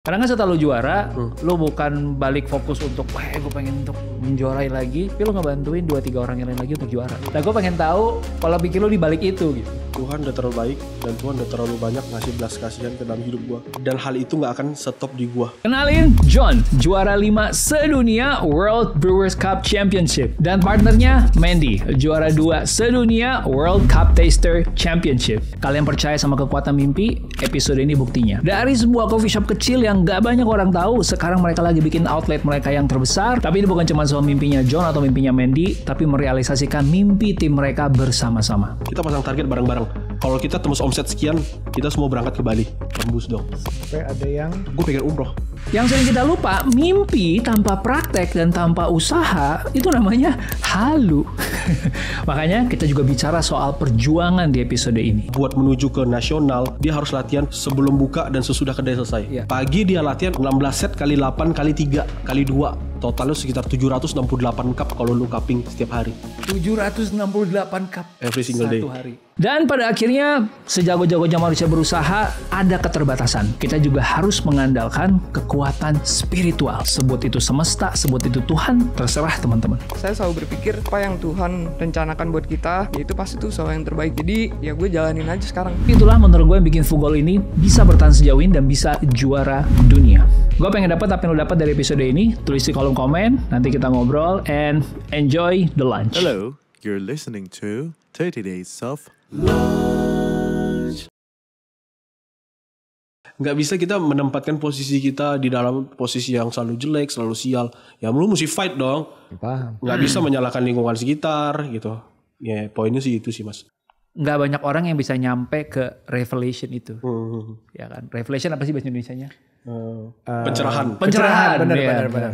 Karena setelah lu juara, hmm. lu bukan balik fokus untuk, wah gue pengen untuk menjuarai lagi, tapi lu ngebantuin 2-3 orang yang lain lagi untuk juara. Nah gue pengen tahu pola pikir lo di balik itu gitu. Tuhan udah terlalu baik dan Tuhan udah terlalu banyak ngasih belas kasihan ke dalam hidup gue. Dan hal itu gak akan stop di gue. Kenalin John, juara 5 sedunia World Brewers Cup Championship. Dan partnernya Mandy, juara 2 sedunia World Cup Taster Championship. Kalian percaya sama kekuatan mimpi? Episode ini buktinya. Dari sebuah coffee shop kecil yang yang nggak banyak orang tahu, sekarang mereka lagi bikin outlet mereka yang terbesar. Tapi ini bukan cuma soal mimpinya John atau mimpinya Mandy, tapi merealisasikan mimpi tim mereka bersama-sama. Kita pasang target bareng-bareng. Kalau kita tembus omset sekian, kita semua berangkat ke Bali. Tembus dong. Sampai ada yang... Gue pikir umroh. Yang sering kita lupa, mimpi tanpa praktek dan tanpa usaha itu namanya halu. Makanya kita juga bicara soal perjuangan di episode ini. Buat menuju ke nasional, dia harus latihan sebelum buka dan sesudah kedai selesai. Ya. Pagi lagi dia latihan 16 set kali 8 kali 3 kali 2 totalnya sekitar 768 cup kalau lu cupping setiap hari. 768 cup every single satu day. hari. Dan pada akhirnya, sejago-jagonya manusia berusaha, ada keterbatasan. Kita juga harus mengandalkan kekuatan spiritual. Sebut itu semesta, sebut itu Tuhan, terserah teman-teman. Saya selalu berpikir, apa yang Tuhan rencanakan buat kita, ya itu pasti itu soal yang terbaik. Jadi, ya gue jalanin aja sekarang. Itulah menurut gue yang bikin Fugol ini bisa bertahan sejauh ini dan bisa juara dunia. Gue pengen dapat apa yang lo dapat dari episode ini. Tulis di kolom komen, nanti kita ngobrol, and enjoy the lunch. Hello, you're listening to 30 Days of Nggak bisa kita menempatkan posisi kita di dalam posisi yang selalu jelek, selalu sial. Ya lu mesti fight dong. Paham. Nggak bisa menyalahkan lingkungan sekitar gitu. Ya poinnya sih itu sih mas nggak banyak orang yang bisa nyampe ke revelation itu. Hmm. Ya kan? Revelation apa sih bahasa Indonesia-nya? Uh, pencerahan. Pencerahan, pencerahan Bener, ya, benar benar.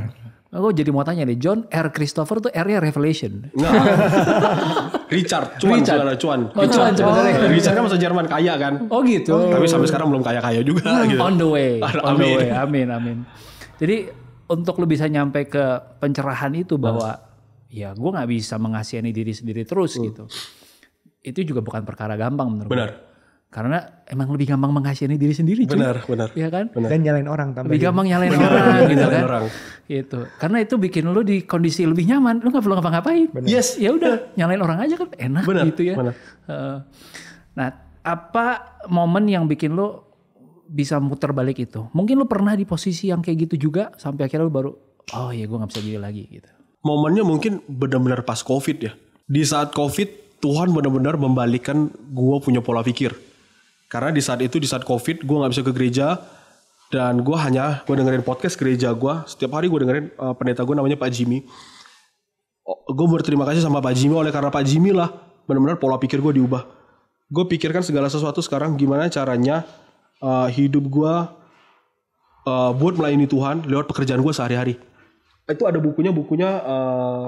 Aku jadi mau tanya nih, John R. Christopher tuh R-nya Revelation. Nah, Richard, cuan, Richard. cuan. cuan. Oh, Richard. cuan, oh, Richard kan masa Jerman kaya kan. Oh gitu. Oh. Tapi sampai sekarang belum kaya-kaya juga. Hmm, gitu. On the way, on amin. the way, amin, amin. Jadi untuk lu bisa nyampe ke pencerahan itu bahwa ya gue gak bisa mengasihani diri sendiri terus hmm. gitu. Itu juga bukan perkara gampang menurut Benar. gue. Karena emang lebih gampang mengasihi diri sendiri. Benar, cuy. benar. Iya kan? Benar. Dan nyalain orang tambah, Lebih gitu. gampang nyalain benar, orang gitu kan. Orang. Gitu. Karena itu bikin lo di kondisi lebih nyaman, lu gak perlu ngapa-ngapain. Yes, ya udah nyalain orang aja kan enak benar, gitu ya. Benar. nah, apa momen yang bikin lo bisa muter balik itu? Mungkin lo pernah di posisi yang kayak gitu juga sampai akhirnya lo baru oh iya, gue nggak bisa gini lagi gitu. Momennya mungkin benar-benar pas covid ya. Di saat covid Tuhan benar-benar membalikkan gue punya pola pikir. Karena di saat itu di saat covid gue nggak bisa ke gereja dan gue hanya gue dengerin podcast gereja gue setiap hari gue dengerin uh, pendeta gue namanya Pak Jimmy. Oh, gue berterima kasih sama Pak Jimmy oleh karena Pak Jimmy lah benar-benar pola pikir gue diubah. Gue pikirkan segala sesuatu sekarang gimana caranya uh, hidup gue uh, buat melayani Tuhan lewat pekerjaan gue sehari-hari. Itu ada bukunya bukunya uh,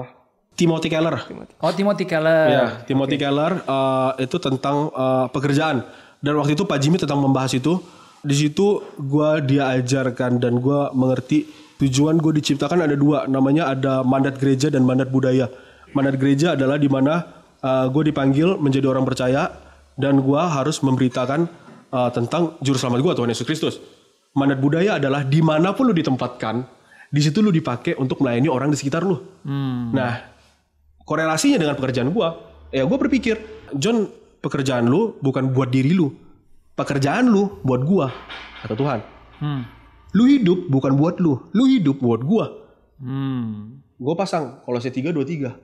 Timothy Keller. Oh Timothy Keller. Ya Timothy okay. Keller uh, itu tentang uh, pekerjaan dan waktu itu Pak Jimmy tentang membahas itu, di situ gue dia ajarkan dan gue mengerti tujuan gue diciptakan ada dua, namanya ada mandat gereja dan mandat budaya. Mandat gereja adalah di mana uh, eh, gue dipanggil menjadi orang percaya dan gue harus memberitakan uh, tentang juru selamat gue Tuhan Yesus Kristus. Mandat budaya adalah dimanapun lu ditempatkan, di situ lu dipakai untuk melayani orang di sekitar lu. Hmm. Nah, korelasinya dengan pekerjaan gue, ya gue berpikir, John pekerjaan lu bukan buat diri lu. Pekerjaan lu buat gua, kata Tuhan. Hmm. Lu hidup bukan buat lu, lu hidup buat gua. Hmm. Gua pasang tiga dua tiga,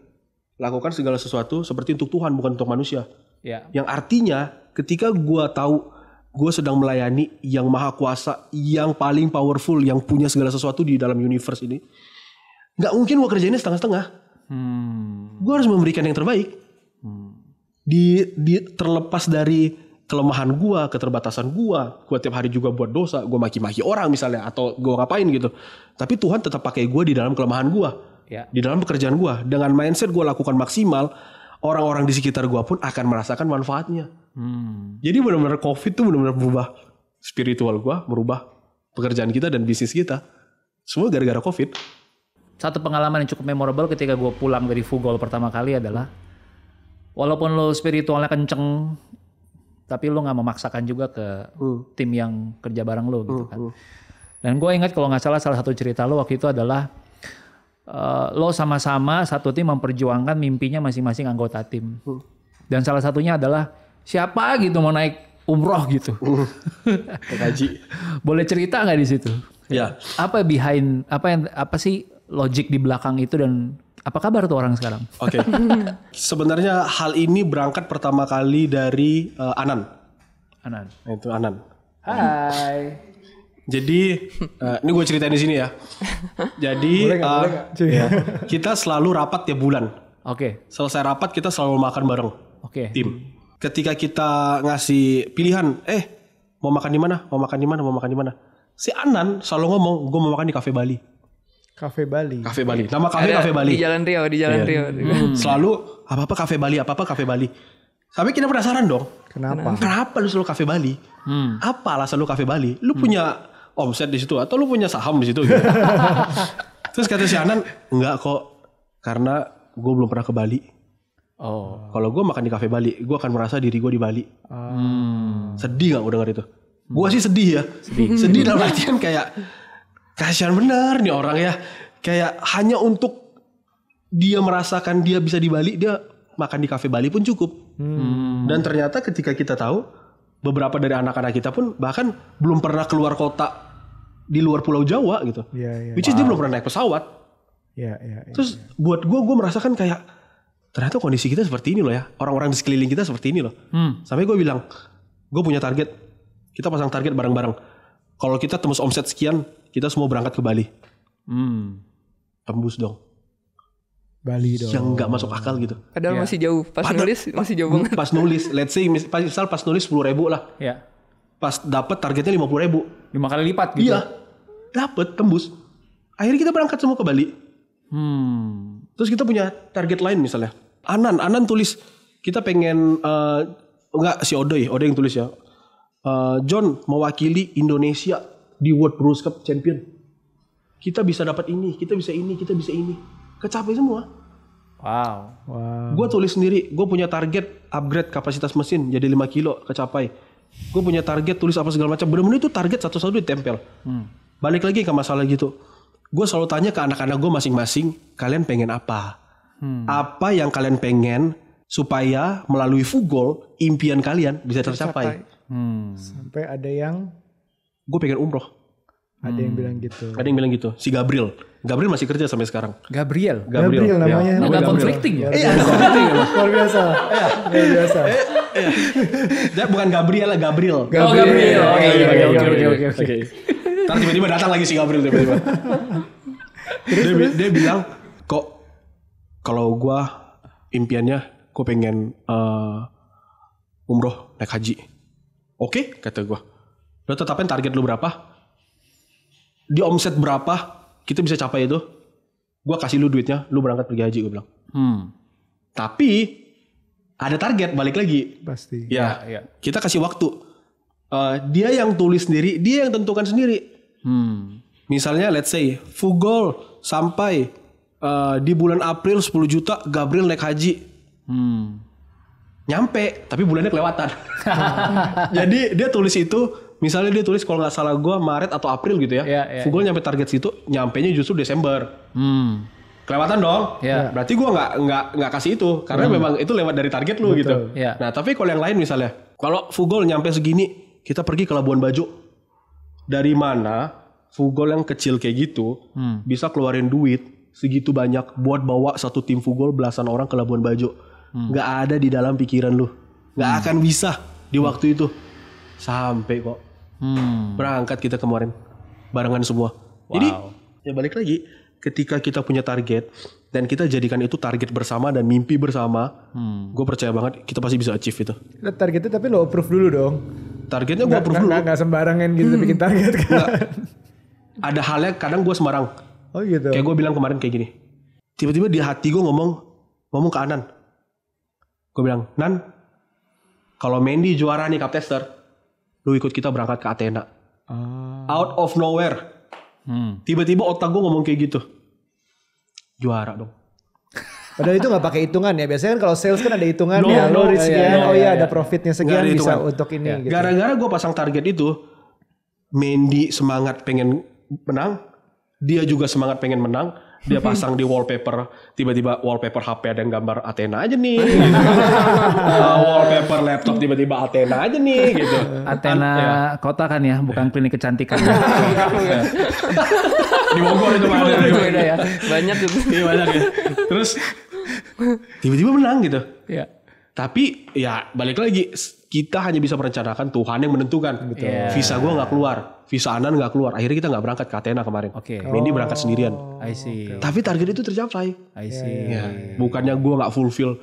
Lakukan segala sesuatu seperti untuk Tuhan bukan untuk manusia. Yeah. Yang artinya ketika gua tahu gua sedang melayani yang maha kuasa, yang paling powerful, yang punya segala sesuatu di dalam universe ini. Nggak mungkin gua kerjainnya setengah-setengah. Hmm. Gue harus memberikan yang terbaik di, di terlepas dari kelemahan gua, keterbatasan gua, gua tiap hari juga buat dosa, gua maki-maki orang misalnya atau gua ngapain gitu. Tapi Tuhan tetap pakai gua di dalam kelemahan gua. Ya. Di dalam pekerjaan gua, dengan mindset gua lakukan maksimal, orang-orang di sekitar gua pun akan merasakan manfaatnya. Hmm. Jadi benar-benar Covid tuh benar-benar berubah spiritual gua, merubah pekerjaan kita dan bisnis kita. Semua gara-gara Covid. Satu pengalaman yang cukup memorable ketika gua pulang dari Fugol pertama kali adalah walaupun lo spiritualnya kenceng tapi lo nggak memaksakan juga ke uh. tim yang kerja bareng lo gitu hmm, kan kan. Dan gue ingat kalau nggak salah salah satu cerita lo waktu itu adalah uh, lo sama-sama satu tim memperjuangkan mimpinya masing-masing anggota tim. uh. Dan salah satunya adalah siapa gitu mau naik umroh gitu. Uh, Boleh cerita nggak di situ? Ya. Apa behind apa yang apa sih logik di belakang itu dan apa kabar tuh orang sekarang? Oke. Okay. Sebenarnya hal ini berangkat pertama kali dari uh, Anan. Anan. Itu Anan. Hai. Jadi uh, ini gue ceritain di sini ya. Jadi boleh gak, uh, eh, boleh gak? Ya, kita selalu rapat tiap bulan. Oke. Okay. Selesai rapat kita selalu makan bareng. Oke. Okay. Tim. Ketika kita ngasih pilihan, eh mau makan di mana? Mau makan di mana? Mau makan di mana? Si Anan selalu ngomong, gue mau makan di kafe Bali. Cafe Bali. Cafe Bali. Nama kafe Cafe Bali. Di Jalan Riau, di Jalan yeah. Rio. Hmm. Selalu apa apa Cafe Bali, apa apa Cafe Bali. Tapi kita penasaran dong. Kenapa? Kenapa lu selalu Cafe Bali? Hmm. Apa alasan lu Cafe Bali? Lu hmm. punya omset di situ atau lu punya saham di situ? Gitu? Terus kata si Anan, enggak kok. Karena gue belum pernah ke Bali. Oh. Kalau gue makan di Cafe Bali, gue akan merasa diri gue di Bali. Hmm. Sedih gak gue denger itu? Hmm. Gue sih sedih ya. Sedih. sedih dalam artian kayak kasihan bener nih orang ya kayak hanya untuk dia merasakan dia bisa di Bali dia makan di kafe Bali pun cukup hmm. dan ternyata ketika kita tahu beberapa dari anak-anak kita pun bahkan belum pernah keluar kota di luar Pulau Jawa gitu yeah, yeah. which is wow. dia belum pernah naik pesawat yeah, yeah, yeah, terus yeah. buat gue gue merasakan kayak ternyata kondisi kita seperti ini loh ya orang-orang di sekeliling kita seperti ini loh hmm. sampai gue bilang gue punya target kita pasang target bareng-bareng kalau kita tembus omset sekian kita semua berangkat ke Bali. Hmm. Tembus dong. Bali dong. Yang nggak masuk akal gitu. Padahal yeah. masih jauh. Pas Padahal, nulis masih jauh banget. Pas nulis, let's say misal pas nulis sepuluh ribu lah. Iya. Yeah. Pas dapat targetnya lima puluh ribu. Lima kali lipat gitu. Iya. Dapat tembus. Akhirnya kita berangkat semua ke Bali. Hmm. Terus kita punya target lain misalnya. Anan, Anan tulis kita pengen uh, eh, enggak si Odoy, ya, Odoy yang tulis ya. Uh, John mewakili Indonesia di World Bros Cup Champion. Kita bisa dapat ini, kita bisa ini, kita bisa ini. Kecapai semua. Wow. wow. Gue tulis sendiri, gue punya target upgrade kapasitas mesin jadi 5 kilo kecapai. Gue punya target tulis apa segala macam. Bener-bener itu target satu-satu ditempel. Hmm. Balik lagi ke masalah gitu. Gue selalu tanya ke anak-anak gue masing-masing, kalian pengen apa? Hmm. Apa yang kalian pengen supaya melalui Fugol impian kalian bisa tercapai. tercapai. Hmm. Sampai ada yang gue pengen umroh ada yang hmm. bilang gitu ada yang bilang gitu si Gabriel Gabriel masih kerja sampai sekarang Gabriel Gabriel, Gabriel namanya ya. namanya conflicting ya iya conflicting luar biasa luar biasa Jadi eh, eh, eh. bukan Gabriel lah Gabriel oh Gabriel oke oh, iya, iya, iya, oke oke oke Ntar tiba-tiba datang lagi si Gabriel tiba-tiba dia, dia bilang kok kalau gua impiannya gua pengen uh, umroh naik haji oke okay, kata gua Lo tetapin target lo berapa? Di omset berapa kita bisa capai itu? Gue kasih lu duitnya, lu berangkat pergi haji gue bilang. Hmm. Tapi ada target balik lagi. Pasti. Ya, ya, ya. kita kasih waktu. Uh, dia yang tulis sendiri, dia yang tentukan sendiri. Hmm. Misalnya let's say Fugol sampai uh, di bulan April 10 juta, Gabriel naik haji. Hmm. Nyampe, tapi bulannya kelewatan. Jadi dia tulis itu misalnya dia tulis kalau nggak salah gue Maret atau April gitu ya, yeah, yeah, Fugol yeah. nyampe target situ, nyampe nya justru Desember. Hmm. Kelewatan dong. Yeah. Berarti gue nggak nggak nggak kasih itu karena hmm. memang itu lewat dari target lu gitu. Betul. gitu. Iya. Yeah. Nah tapi kalau yang lain misalnya, kalau Fugol nyampe segini, kita pergi ke Labuan Bajo. Dari mana Fugol yang kecil kayak gitu hmm. bisa keluarin duit segitu banyak buat bawa satu tim Fugol belasan orang ke Labuan Bajo? Hmm. Nggak hmm. ada di dalam pikiran lu. Nggak hmm. akan bisa di waktu itu sampai kok Hmm. Berangkat kita kemarin barengan semua. Wow. Jadi ya balik lagi ketika kita punya target dan kita jadikan itu target bersama dan mimpi bersama, hmm. gue percaya banget kita pasti bisa achieve itu. Targetnya tapi lo approve dulu dong. Targetnya gue approve dulu. Gak, sembarangan gitu hmm. bikin target kan. Ada halnya kadang gue sembarang. Oh gitu. Kayak gue bilang kemarin kayak gini. Tiba-tiba di hati gue ngomong, ngomong ke Anan. Gue bilang, Nan, kalau Mendy juara nih cup tester, lu ikut kita berangkat ke Athena ah. out of nowhere tiba hmm. tiba-tiba otak gue ngomong kayak gitu juara dong Padahal itu gak pakai hitungan ya. Biasanya kan kalau sales kan ada hitungan No, ya, no, oh, risk iya, no, oh iya, iya ada iya. profitnya sekian bisa untuk ini. Ya. Gitu. Gara-gara gue pasang target itu, Mendy semangat pengen menang, dia juga semangat pengen menang dia pasang di wallpaper tiba-tiba wallpaper HP ada yang gambar Athena aja nih uh, wallpaper laptop tiba-tiba Athena aja nih gitu Athena An ya. kota kan ya bukan ya. klinik kecantikan ya. Iya. di Bogor itu mana ya banyak itu iya banyak ya terus tiba-tiba menang gitu ya tapi ya balik lagi kita hanya bisa merencanakan Tuhan yang menentukan. Betul. Yeah. Visa gue nggak keluar, visa Anan nggak keluar. Akhirnya kita nggak berangkat ke Athena kemarin. Oke. Okay. Mendy oh. berangkat sendirian. Oh. I see. Tapi target itu tercapai. I iya, see. Yeah. Ya. Iya. Bukannya gue nggak fulfill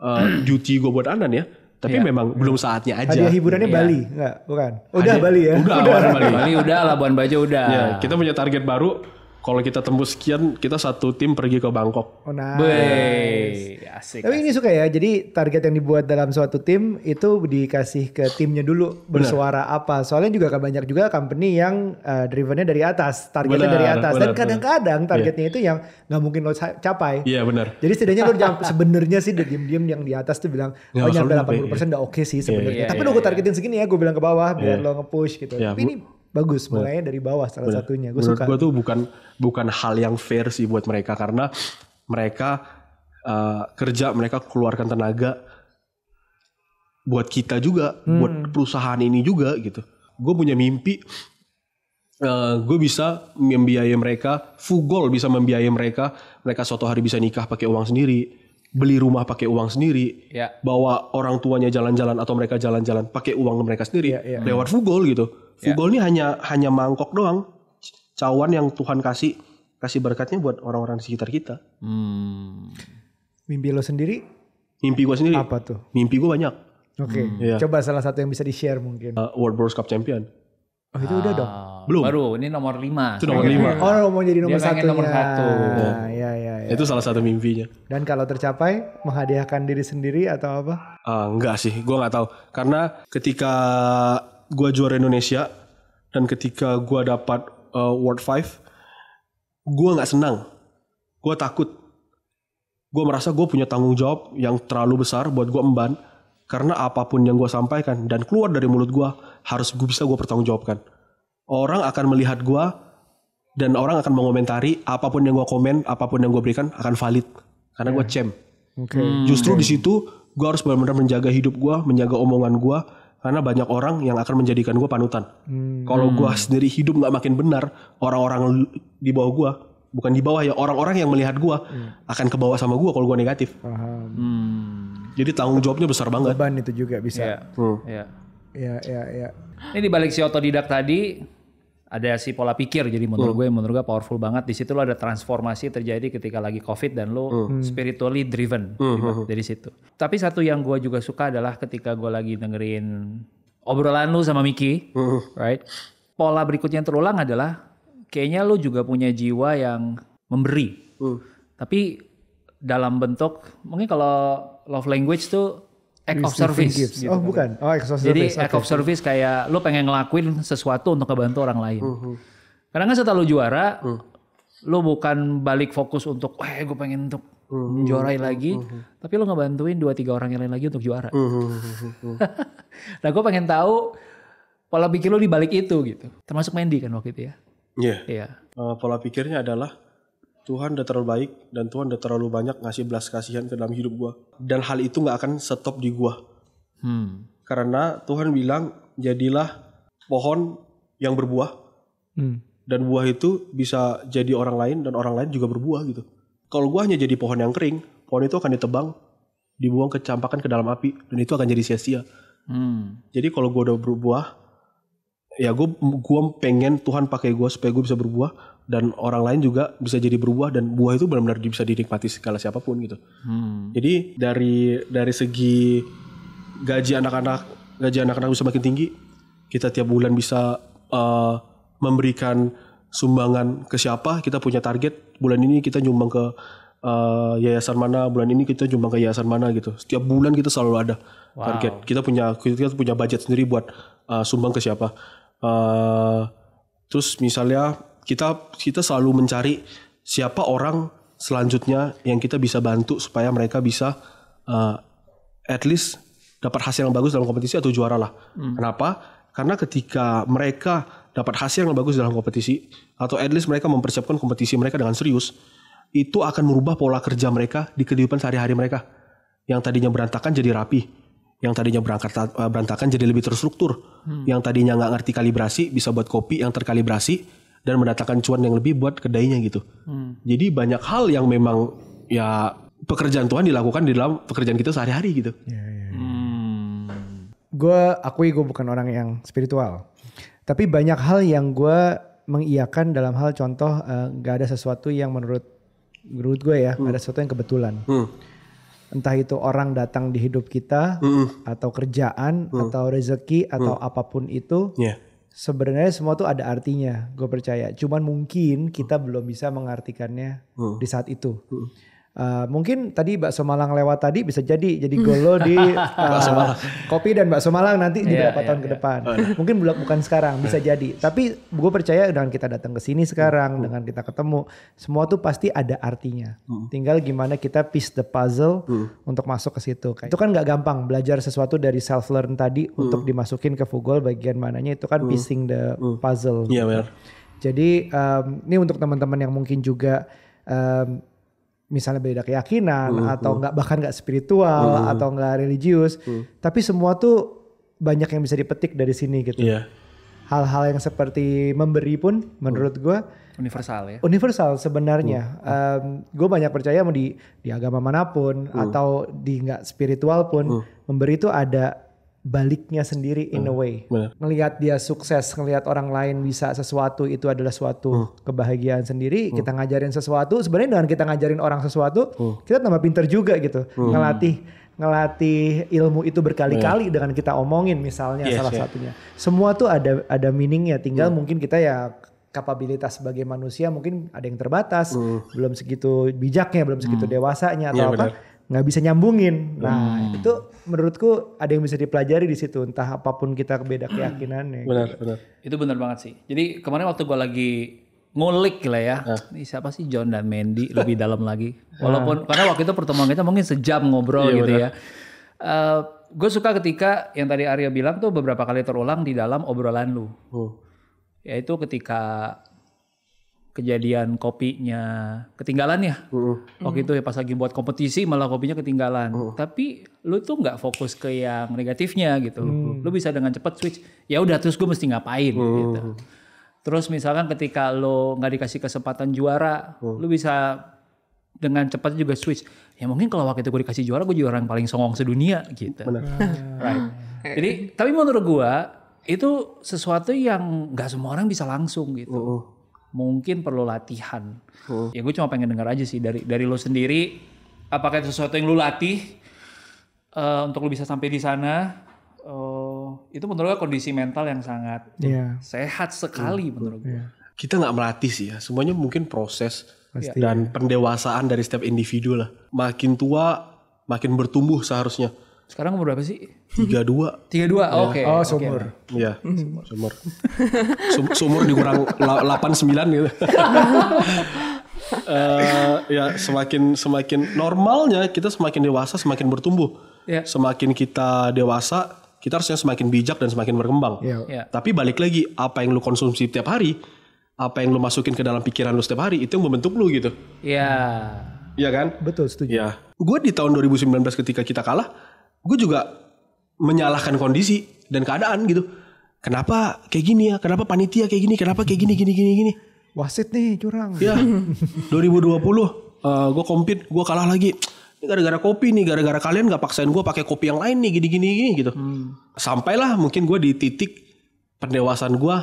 uh, duty gue buat Anan ya. Tapi ya. memang belum saatnya aja. Hadiah hiburannya yeah. Bali, enggak, bukan. Udah Hadiah, Bali ya. Udah, udah. Bali. Bali udah, Labuan Bajo udah. Ya, kita punya target baru kalau kita tembus sekian kita satu tim pergi ke Bangkok. Oh nice. asik. Tapi asik. ini suka ya. Jadi target yang dibuat dalam suatu tim itu dikasih ke timnya dulu bersuara bener. apa. Soalnya juga kan banyak juga company yang uh, drivennya dari atas, targetnya bener, dari atas bener, dan kadang-kadang iya. targetnya yeah. itu yang nggak mungkin lo capai. Iya yeah, benar. Jadi setidaknya lo sebenarnya sih di diem-diem yang di atas tuh bilang ya, oh nyampe 80% udah oke sih iya, sebenarnya. Yeah, yeah, Tapi yeah, lo iya, gue targetin segini ya, gue bilang ke bawah biar lo ngepush push gitu. Tapi ini bagus mulainya dari bawah salah Bener. satunya gue suka gue tuh bukan bukan hal yang fair sih buat mereka karena mereka uh, kerja mereka keluarkan tenaga buat kita juga hmm. buat perusahaan ini juga gitu gue punya mimpi Uh, eh, gue bisa membiayai mereka, Fugol bisa membiayai mereka, mereka suatu hari bisa nikah pakai uang sendiri, beli rumah pakai uang sendiri, ya. bawa orang tuanya jalan-jalan atau mereka jalan-jalan pakai uang mereka sendiri ya, ya. lewat Fugol gitu Ya. Fugol ini hanya hanya mangkok doang. Cawan yang Tuhan kasih kasih berkatnya buat orang-orang di sekitar kita. Hmm. Mimpi lo sendiri? Mimpi gue sendiri. Apa tuh? Mimpi gue banyak. Oke. Okay. Hmm. Iya. Coba salah satu yang bisa di share mungkin. Uh, World Bros Cup Champion. Oh itu ah, udah dong? Ah, Belum. Baru, ini nomor lima. Itu nomor lima. Oh mau jadi nomor Dia satu. nomor satu. Ya. Ya, ya, ya, Itu salah satu mimpinya. Dan kalau tercapai, menghadiahkan diri sendiri atau apa? Uh, enggak sih, gue gak tahu. Karena ketika gue juara Indonesia dan ketika gue dapat uh, World Five, gue nggak senang, gue takut, gue merasa gue punya tanggung jawab yang terlalu besar buat gue emban karena apapun yang gue sampaikan dan keluar dari mulut gue harus gue bisa gue pertanggungjawabkan. Orang akan melihat gue dan orang akan mengomentari apapun yang gue komen, apapun yang gue berikan akan valid karena gua gue ya. champ. Okay. Hmm, Justru di situ gue harus benar-benar menjaga hidup gue, menjaga omongan gue, karena banyak orang yang akan menjadikan gue panutan. Hmm. Kalau gue sendiri hidup nggak makin benar, orang-orang di bawah gue, bukan di bawah ya, orang-orang yang melihat gue hmm. akan ke bawah sama gue kalau gue negatif. Paham. Hmm. Jadi tanggung jawabnya besar banget. Beban itu juga bisa. Iya. Hmm. iya, Hmm. Ini di balik si otodidak tadi, ada si pola pikir jadi menurut hmm. gue menurut gue powerful banget di situ lo ada transformasi terjadi ketika lagi covid dan lo hmm. hmm. spiritually driven hmm, gitu, hmm, hmm. dari situ tapi satu yang gue juga suka adalah ketika gue lagi dengerin obrolan lu sama Miki hmm. right pola berikutnya yang terulang adalah kayaknya lo juga punya jiwa yang memberi hmm. tapi dalam bentuk mungkin kalau love language tuh act of service. Gifts. Gitu. Oh kan. bukan, oh act of service. Jadi okay. act of service kayak lo pengen ngelakuin sesuatu untuk ngebantu orang lain. Uh mm-hmm. -huh. Karena kan setelah lo juara, uh. lo bukan balik fokus untuk, wah ya gue pengen untuk uh-huh. Mm-hmm. juarai lagi, Uh-huh. tapi lo ngebantuin dua tiga orang yang lain lagi untuk juara. nah gue pengen tahu pola pikir lo di balik itu gitu, termasuk Mendy kan waktu itu ya. Iya. Yeah. Iya. Yeah. Uh, pola pikirnya adalah Tuhan udah terlalu baik dan Tuhan udah terlalu banyak ngasih belas kasihan ke dalam hidup gue dan hal itu nggak akan stop di gue hmm. karena Tuhan bilang jadilah pohon yang berbuah hmm. dan buah itu bisa jadi orang lain dan orang lain juga berbuah gitu kalau gue hanya jadi pohon yang kering pohon itu akan ditebang dibuang kecampakan ke dalam api dan itu akan jadi sia-sia hmm. jadi kalau gue udah berbuah ya gue gue pengen Tuhan pakai gue supaya gue bisa berbuah dan orang lain juga bisa jadi berbuah dan buah itu benar-benar bisa dinikmati segala siapapun gitu. Hmm. Jadi dari dari segi gaji anak-anak gaji anak-anak bisa makin tinggi, kita tiap bulan bisa uh, memberikan sumbangan ke siapa, kita punya target bulan ini kita nyumbang ke uh, yayasan mana, bulan ini kita nyumbang ke yayasan mana gitu. Setiap bulan kita selalu ada wow. target. Kita punya kita punya budget sendiri buat uh, sumbang ke siapa. Uh, terus misalnya kita kita selalu mencari siapa orang selanjutnya yang kita bisa bantu supaya mereka bisa uh, at least dapat hasil yang bagus dalam kompetisi atau juara lah. Hmm. Kenapa? Karena ketika mereka dapat hasil yang bagus dalam kompetisi atau at least mereka mempersiapkan kompetisi mereka dengan serius, itu akan merubah pola kerja mereka di kehidupan sehari-hari mereka. Yang tadinya berantakan jadi rapi, yang tadinya eh, berantakan jadi lebih terstruktur, hmm. yang tadinya nggak ngerti kalibrasi bisa buat kopi yang terkalibrasi dan mendatangkan cuan yang lebih buat kedainya gitu. Hmm. Jadi banyak hal yang memang ya pekerjaan Tuhan dilakukan di dalam pekerjaan kita sehari-hari gitu. Yeah, yeah, yeah. Hmm. Gue akui gue bukan orang yang spiritual, tapi banyak hal yang gue mengiakan dalam hal contoh uh, eh, gak ada sesuatu yang menurut menurut gue ya hmm. ada sesuatu yang kebetulan. Hmm. Entah itu orang datang di hidup kita, hmm. atau kerjaan, hmm. atau rezeki, atau hmm. apapun itu. Yeah sebenarnya semua tuh ada artinya, gue percaya. Cuman mungkin kita belum bisa mengartikannya hmm. di saat itu. Hmm. Uh, mungkin tadi bakso Malang lewat tadi bisa jadi jadi golo di uh, kopi dan bakso Malang nanti di iya, beberapa yeah, tahun yeah. ke iya. depan. mungkin bulat bukan sekarang bisa iya. jadi. Tapi gue percaya dengan kita datang ke sini sekarang, dengan kita ketemu, semua tuh pasti ada artinya. Hmm. Tinggal gimana kita piece the puzzle untuk masuk ke situ. Kayak, itu kan nggak gampang belajar sesuatu dari self learn tadi hmm. untuk dimasukin ke Fugol bagian mananya itu kan hmm. piecing the puzzle. yeah, Jadi um, ini untuk teman-teman yang mungkin juga um, misalnya beda keyakinan hmm, atau hmm. nggak hmm. bahkan nggak spiritual hmm. atau nggak religius hmm. tapi semua tuh banyak yang bisa dipetik dari sini gitu yeah. hal-hal yang seperti memberi pun menurut gue universal ya universal sebenarnya hmm. um, gue banyak percaya mau di di agama manapun hmm. atau di nggak spiritual pun hmm. memberi itu ada baliknya sendiri in a hmm. way. melihat dia sukses, ngelihat orang lain bisa sesuatu itu adalah suatu hmm. kebahagiaan sendiri. Hmm. Kita ngajarin sesuatu, sebenarnya dengan kita ngajarin orang sesuatu, hmm. kita tambah pinter juga gitu. Hmm. Ngelatih ngelatih ilmu itu berkali-kali yeah. dengan kita omongin misalnya yes, salah yeah. satunya. Semua tuh ada ada meaningnya. Tinggal hmm. mungkin kita ya kapabilitas sebagai manusia mungkin ada yang terbatas, hmm. belum segitu bijaknya, belum segitu hmm. dewasanya atau yeah, apa. Bener nggak bisa nyambungin. Nah hmm. itu menurutku ada yang bisa dipelajari di situ entah apapun kita beda keyakinannya. Benar, gitu. benar. Itu benar banget sih. Jadi kemarin waktu gue lagi ngulik lah ya. Nah. Ini siapa sih John dan Mandy lebih dalam lagi. Ah. Walaupun nah. karena waktu itu pertemuan kita mungkin sejam ngobrol iya, gitu benar. ya. Uh, eh, gue suka ketika yang tadi Arya bilang tuh beberapa kali terulang di dalam obrolan lu. Uh. Yaitu ketika kejadian kopinya ketinggalan ya. mm. Waktu itu ya pas lagi buat kompetisi malah kopinya ketinggalan. mm. Tapi lu tuh nggak fokus ke yang negatifnya gitu. mm. Lu bisa dengan cepat switch. Ya udah terus gue mesti ngapain mm. gitu. Terus misalkan ketika lo nggak dikasih kesempatan juara, mm. lu bisa dengan cepat juga switch. Ya mungkin kalau waktu itu gue dikasih juara, gue juara yang paling songong sedunia gitu. Benar. right. Jadi tapi menurut gue itu sesuatu yang nggak semua orang bisa langsung gitu. mm mungkin perlu latihan. Hmm. Ya gue cuma pengen dengar aja sih dari dari lo sendiri apakah itu sesuatu yang lo latih uh, untuk lo bisa sampai di sana? Uh, itu menurut gue kondisi mental yang sangat yeah. sehat sekali hmm. menurut gue. Yeah. Kita nggak melatih sih ya, semuanya mungkin proses Pasti dan ya. pendewasaan dari setiap individu lah. Makin tua, makin bertumbuh seharusnya. Sekarang umur berapa sih? 32. 32. dua iya. oh, Oke. Okay. Oh, sumur. Okay. Iya, hmm. Sumur. sumur. Sumur. sumur dikurang 89 gitu. uh, ya semakin semakin normalnya kita semakin dewasa semakin bertumbuh. Yeah. Semakin kita dewasa, kita harusnya semakin bijak dan semakin berkembang. Yeah. Yeah. Tapi balik lagi apa yang lu konsumsi tiap hari, apa yang lu masukin ke dalam pikiran lu setiap hari itu yang membentuk lu gitu. Iya. Yeah. Iya kan? Betul, setuju. Ya. Gue di tahun 2019 ketika kita kalah, gue juga menyalahkan kondisi dan keadaan gitu. Kenapa kayak gini ya? Kenapa panitia kayak gini? Kenapa kayak gini gini gini gini? Wasit nih curang. Iya. 2020 uh, eh, gue kompet, gue kalah lagi. Ini gara-gara kopi nih, gara-gara kalian gak paksain gue pakai kopi yang lain nih, gini-gini gini gitu. Hmm. Sampailah mungkin gue di titik pendewasan gue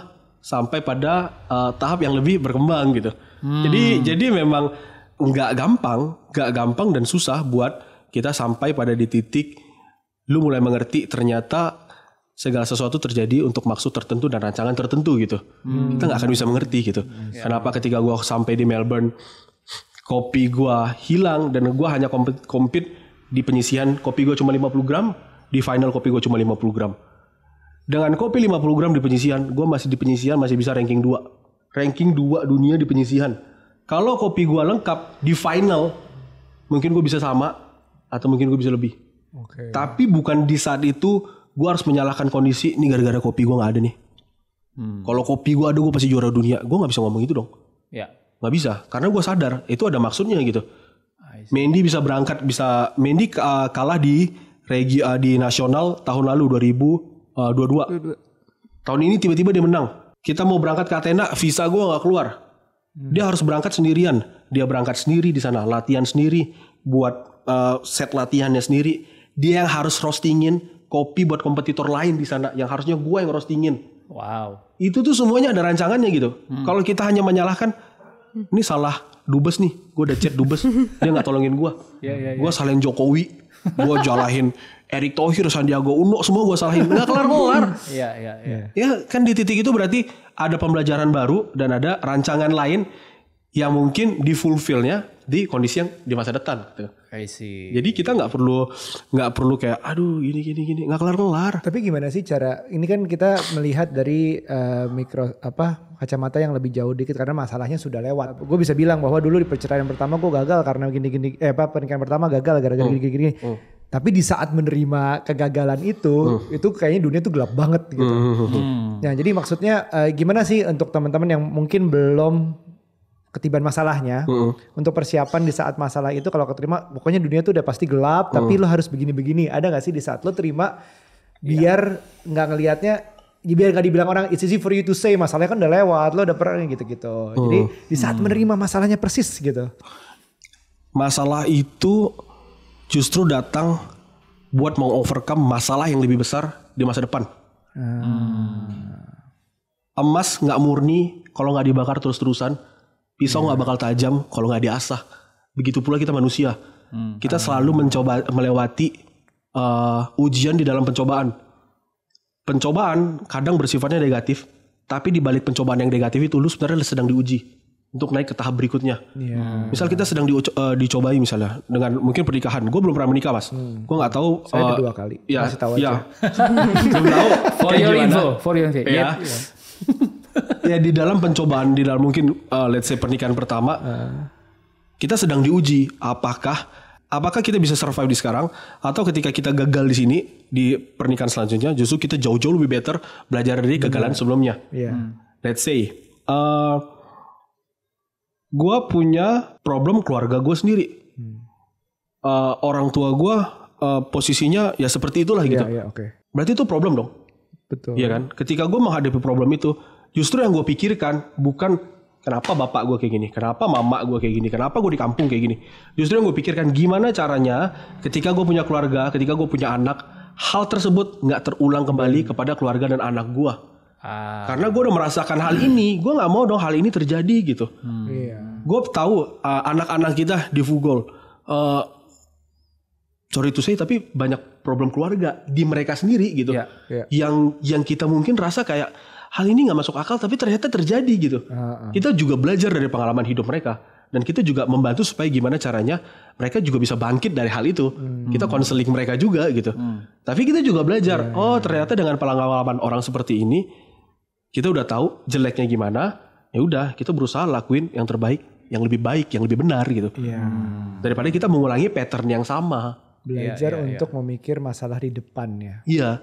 sampai pada uh, tahap yang lebih berkembang gitu. Hmm. Jadi jadi memang nggak gampang, nggak gampang dan susah buat kita sampai pada di titik lu mulai mengerti ternyata segala sesuatu terjadi untuk maksud tertentu dan rancangan tertentu gitu. Hmm. Kita nggak akan bisa mengerti gitu. Hmm. yeah. Kenapa ketika gue sampai di Melbourne kopi gue hilang dan gue hanya kompet, di penyisihan kopi gue cuma 50 gram, di final kopi gue cuma 50 gram. Dengan kopi 50 gram di penyisihan, gue masih di penyisihan masih bisa ranking 2. Ranking 2 dunia di penyisihan. Kalau kopi gue lengkap di final, mungkin gue bisa sama atau mungkin gue bisa lebih. Okay. Tapi bukan di saat itu gue harus menyalahkan kondisi ini gara-gara kopi gue nggak ada nih. Hmm. Kalau kopi gue ada gue pasti juara dunia. Gue nggak bisa ngomong itu dong. Ya. Gak bisa. Karena gue sadar itu ada maksudnya gitu. Mendy bisa berangkat bisa Mendy kalah di regi eh, di nasional tahun lalu 2022. Eh, tahun ini tiba-tiba dia menang. Kita mau berangkat ke Athena, visa gue nggak keluar. Hmm. Dia harus berangkat sendirian. Dia berangkat sendiri di sana, latihan sendiri, buat uh, set latihannya sendiri dia yang harus roastingin kopi buat kompetitor lain di sana yang harusnya gue yang roastingin. Wow. Itu tuh semuanya ada rancangannya gitu. Hmm. Kalau kita hanya menyalahkan hmm. ini salah Dubes nih, gue udah chat Dubes, dia nggak tolongin gue. Yeah, yeah, yeah. Gue iya. salahin Jokowi, gue jalahin Erick Thohir, Sandiaga Uno, semua gue salahin. Nggak kelar-kelar. Iya, iya, iya. Ya kan di titik itu berarti ada pembelajaran baru dan ada rancangan lain yang mungkin di fulfillnya di kondisi yang di masa depan gitu. I see. Jadi kita nggak perlu nggak perlu kayak aduh gini gini gini nggak kelar kelar. Tapi gimana sih cara ini kan kita melihat dari uh, mikro apa kacamata yang lebih jauh dikit karena masalahnya sudah lewat. Gue bisa bilang bahwa dulu di perceraian pertama gue gagal karena gini gini eh apa pernikahan pertama gagal gara-gara hmm. gini gini. Hmm. Tapi di saat menerima kegagalan itu, hmm. itu kayaknya dunia itu gelap banget gitu. Hmm. Nah, jadi maksudnya uh, gimana sih untuk teman-teman yang mungkin belum ketiban masalahnya mm. untuk persiapan di saat masalah itu kalau keterima pokoknya dunia tuh udah pasti gelap mm. tapi lo harus begini-begini ada gak sih di saat lo terima biar nggak yeah. ngelihatnya ya biar gak dibilang orang it's easy for you to say masalahnya kan udah lewat lo udah pernah gitu-gitu mm. jadi di saat mm. menerima masalahnya persis gitu masalah itu justru datang buat mau overcome masalah yang lebih besar di masa depan mm. emas nggak murni kalau nggak dibakar terus-terusan Pisau iya. nggak yeah. bakal tajam kalau nggak diasah. Begitu pula kita manusia. Hmm. Kita selalu mencoba melewati uh, ujian di dalam pencobaan. Pencobaan kadang bersifatnya negatif, tapi di balik pencobaan yang negatif itu lu sebenarnya sedang diuji untuk naik ke tahap berikutnya. Yeah. Misal kita sedang di, uh, eh, dicobai misalnya dengan mungkin pernikahan. Gue belum pernah menikah mas. Hmm. Gue nggak tahu. Saya uh, eh, dua kali. Ya, Masih tahu ya. aja. belum tahu. For your info. For your info. Ya ya di dalam pencobaan di dalam mungkin uh, let's say pernikahan pertama uh. kita sedang diuji apakah apakah kita bisa survive di sekarang atau ketika kita gagal di sini di pernikahan selanjutnya justru kita jauh-jauh lebih better belajar dari kegagalan sebelumnya. Yeah. Hmm. Let's say uh, eh, gue punya problem keluarga gue sendiri. Hmm. Uh, orang tua gue uh, posisinya ya seperti itulah gitu. Yeah, iya, okay. Berarti itu problem dong. Betul. Iya kan? Ketika gue menghadapi problem itu, justru yang gue pikirkan bukan kenapa bapak gue kayak gini, kenapa mama gue kayak gini, kenapa gue di kampung kayak gini. Justru yang gue pikirkan gimana caranya ketika gue punya keluarga, ketika gue punya anak, hal tersebut nggak terulang kembali hmm. kepada keluarga dan anak gue. Ah. Karena gue udah merasakan hal ini, gue nggak mau dong hal ini terjadi gitu. Hmm. Iya. Gue tahu anak ah, anak-anak kita di Fugol, uh, eh, sorry to say, tapi banyak problem keluarga di mereka sendiri gitu. Yeah, yeah. Yang yang kita mungkin rasa kayak hal ini nggak masuk akal tapi ternyata terjadi gitu. Uh, uh. Kita juga belajar dari pengalaman hidup mereka dan kita juga membantu supaya gimana caranya mereka juga bisa bangkit dari hal itu. Hmm. Kita konseling mereka juga gitu. Hmm. Tapi kita juga belajar, yeah. oh ternyata dengan pengalaman orang seperti ini kita udah tahu jeleknya gimana. Ya udah, kita berusaha lakuin yang terbaik, yang lebih baik, yang lebih benar gitu. Yeah. Hmm. Daripada kita mengulangi pattern yang sama. Belajar yeah, yeah, iya. untuk yeah. memikir masalah di depannya. Iya.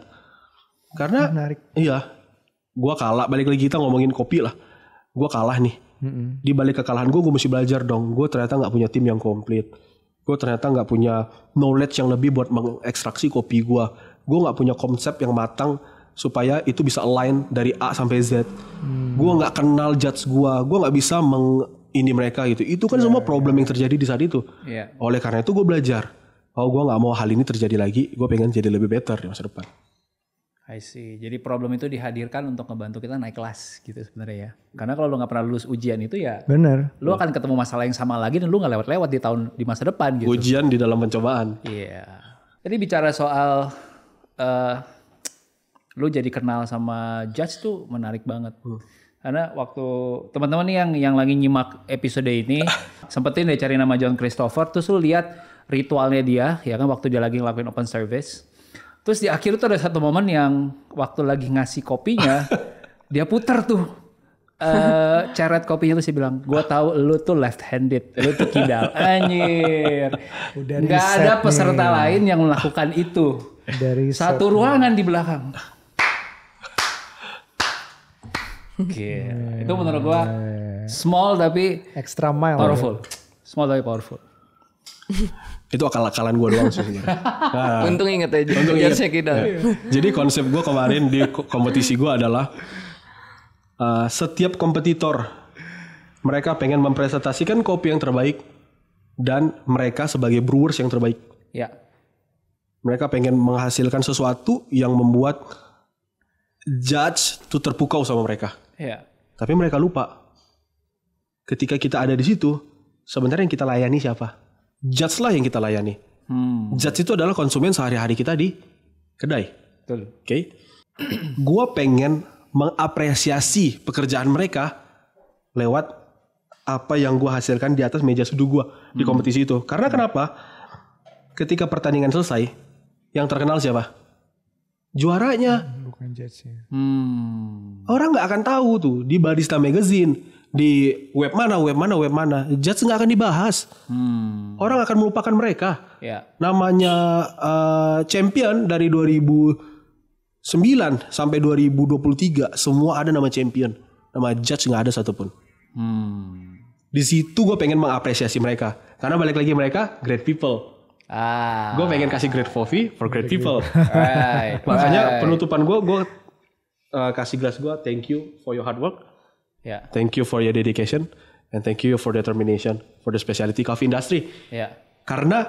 Karena Menarik. Iya, gue kalah balik lagi kita ngomongin kopi lah gue kalah nih mm-hmm. di balik kekalahan gue gue mesti belajar dong gue ternyata nggak punya tim yang komplit gue ternyata nggak punya knowledge yang lebih buat mengekstraksi kopi gue gue nggak punya konsep yang matang supaya itu bisa align dari A sampai Z hmm. gue nggak kenal judge gue gue nggak bisa meng ini mereka gitu itu kan yeah, semua iya, iya. problem yeah. yang terjadi di saat itu yeah. oleh karena itu gue belajar oh gue nggak mau hal ini terjadi lagi gue pengen jadi lebih better di masa depan I see. Jadi problem itu dihadirkan untuk ngebantu kita naik kelas gitu sebenarnya ya. Karena kalau lu nggak pernah lulus ujian itu ya, Bener. Lu akan ketemu masalah yang sama lagi dan lu nggak lewat-lewat di tahun di masa depan gitu. Ujian di dalam pencobaan. Iya. Yeah. Jadi bicara soal uh, lu jadi kenal sama judge tuh menarik banget. Hmm. Karena waktu teman-teman nih yang yang lagi nyimak episode ini, sempetin deh cari nama John Christopher terus lu lihat ritualnya dia ya kan waktu dia lagi ngelakuin open service Terus di akhir itu ada satu momen yang waktu lagi ngasih kopinya, dia putar tuh uh, ceret kopinya tuh sih bilang, gue tahu lu tuh left handed, lu tuh kidal, anjir. Udah Gak ada peserta nih. lain yang melakukan itu. Dari satu ruangan nih. di belakang. Oke, okay. Itu menurut gua small tapi extra mile. Powerful. Ya? Small tapi powerful itu akal-akalan gue doang sih sebenarnya. Nah, Untung inget aja. Untung inget. Kita. Iya. Jadi konsep gue kemarin di kompetisi gue adalah uh, setiap kompetitor mereka pengen mempresentasikan kopi yang terbaik dan mereka sebagai brewers yang terbaik. Ya. Mereka pengen menghasilkan sesuatu yang membuat judge tuh terpukau sama mereka. Ya. Tapi mereka lupa ketika kita ada di situ sebenarnya yang kita layani siapa? judge lah yang kita layani. Hmm. Judge itu adalah konsumen sehari-hari kita di kedai. Oke. Okay? gua pengen mengapresiasi pekerjaan mereka lewat apa yang gua hasilkan di atas meja sudu gua hmm. di kompetisi itu. Karena hmm. kenapa? Ketika pertandingan selesai, yang terkenal siapa? Juaranya. Hmm, bukan judge ya. Hmm. Orang nggak akan tahu tuh di Barista Magazine di web mana, web mana, web mana, judge nggak akan dibahas. Hmm. Orang akan melupakan mereka. ya. Namanya uh, champion dari 2009 sampai 2023 semua ada nama champion. Nama judge nggak ada satupun. Hmm. Di situ gue pengen mengapresiasi mereka karena balik lagi mereka great people. Ah. Gue pengen kasih great coffee for great people. right. Makanya penutupan gue, gue uh, kasih gelas gue, thank you for your hard work Yeah. Thank you for your dedication and thank you for determination for the specialty coffee industry. Yeah. Karena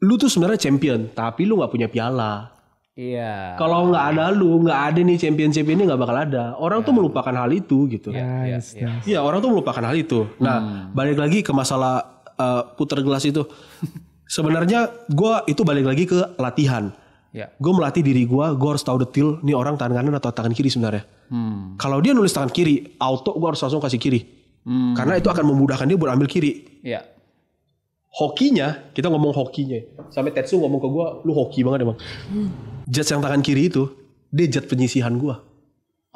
lu tuh sebenarnya champion, tapi lu nggak punya piala. Iya. Yeah. Kalau nggak ada lu, nggak ada nih champion-champion ini nggak bakal ada. Orang yeah. tuh ya. melupakan hal itu gitu. Ya, ya, iya. Yes, yes. yeah, orang tuh melupakan hal itu. Nah, hmm. balik lagi ke masalah uh, eh, putar gelas itu. sebenarnya gue itu balik lagi ke latihan. Ya. Gue melatih diri gue, gue harus tahu detil nih orang tangan kanan atau tangan kiri sebenarnya. Hmm. Kalau dia nulis tangan kiri, auto gue harus langsung kasih kiri. Hmm. Karena itu akan memudahkan dia buat ambil kiri. Yeah. Hokinya, kita ngomong hokinya. Sampai Tetsu ngomong ke gue, lu hoki banget emang. Hmm. Jet yang tangan kiri itu, dia jet penyisihan gue.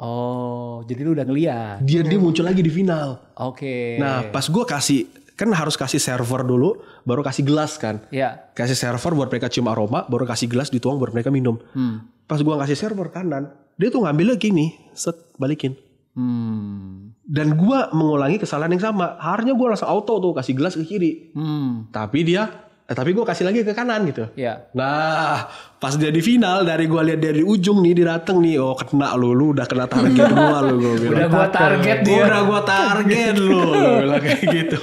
Oh, jadi lu udah ngeliat. Dia dia muncul lagi di final. Oke. Okay. Nah, pas gue kasih kan harus kasih server dulu baru kasih gelas kan ya. kasih server buat mereka cium aroma baru kasih gelas dituang buat mereka minum hmm. pas gua kasih server kanan dia tuh ngambilnya gini set balikin hmm. dan gua mengulangi kesalahan yang sama harusnya gua langsung auto tuh kasih gelas ke kiri hmm. tapi dia eh tapi gue kasih lagi ke kanan gitu. Iya. Nah, pas dia di final dari gue lihat dari ujung nih dateng nih, oh kena lu, lu udah kena target gua lu Gua bilang. Udah gue target dia. Udah gue target lu, bilang kayak gitu.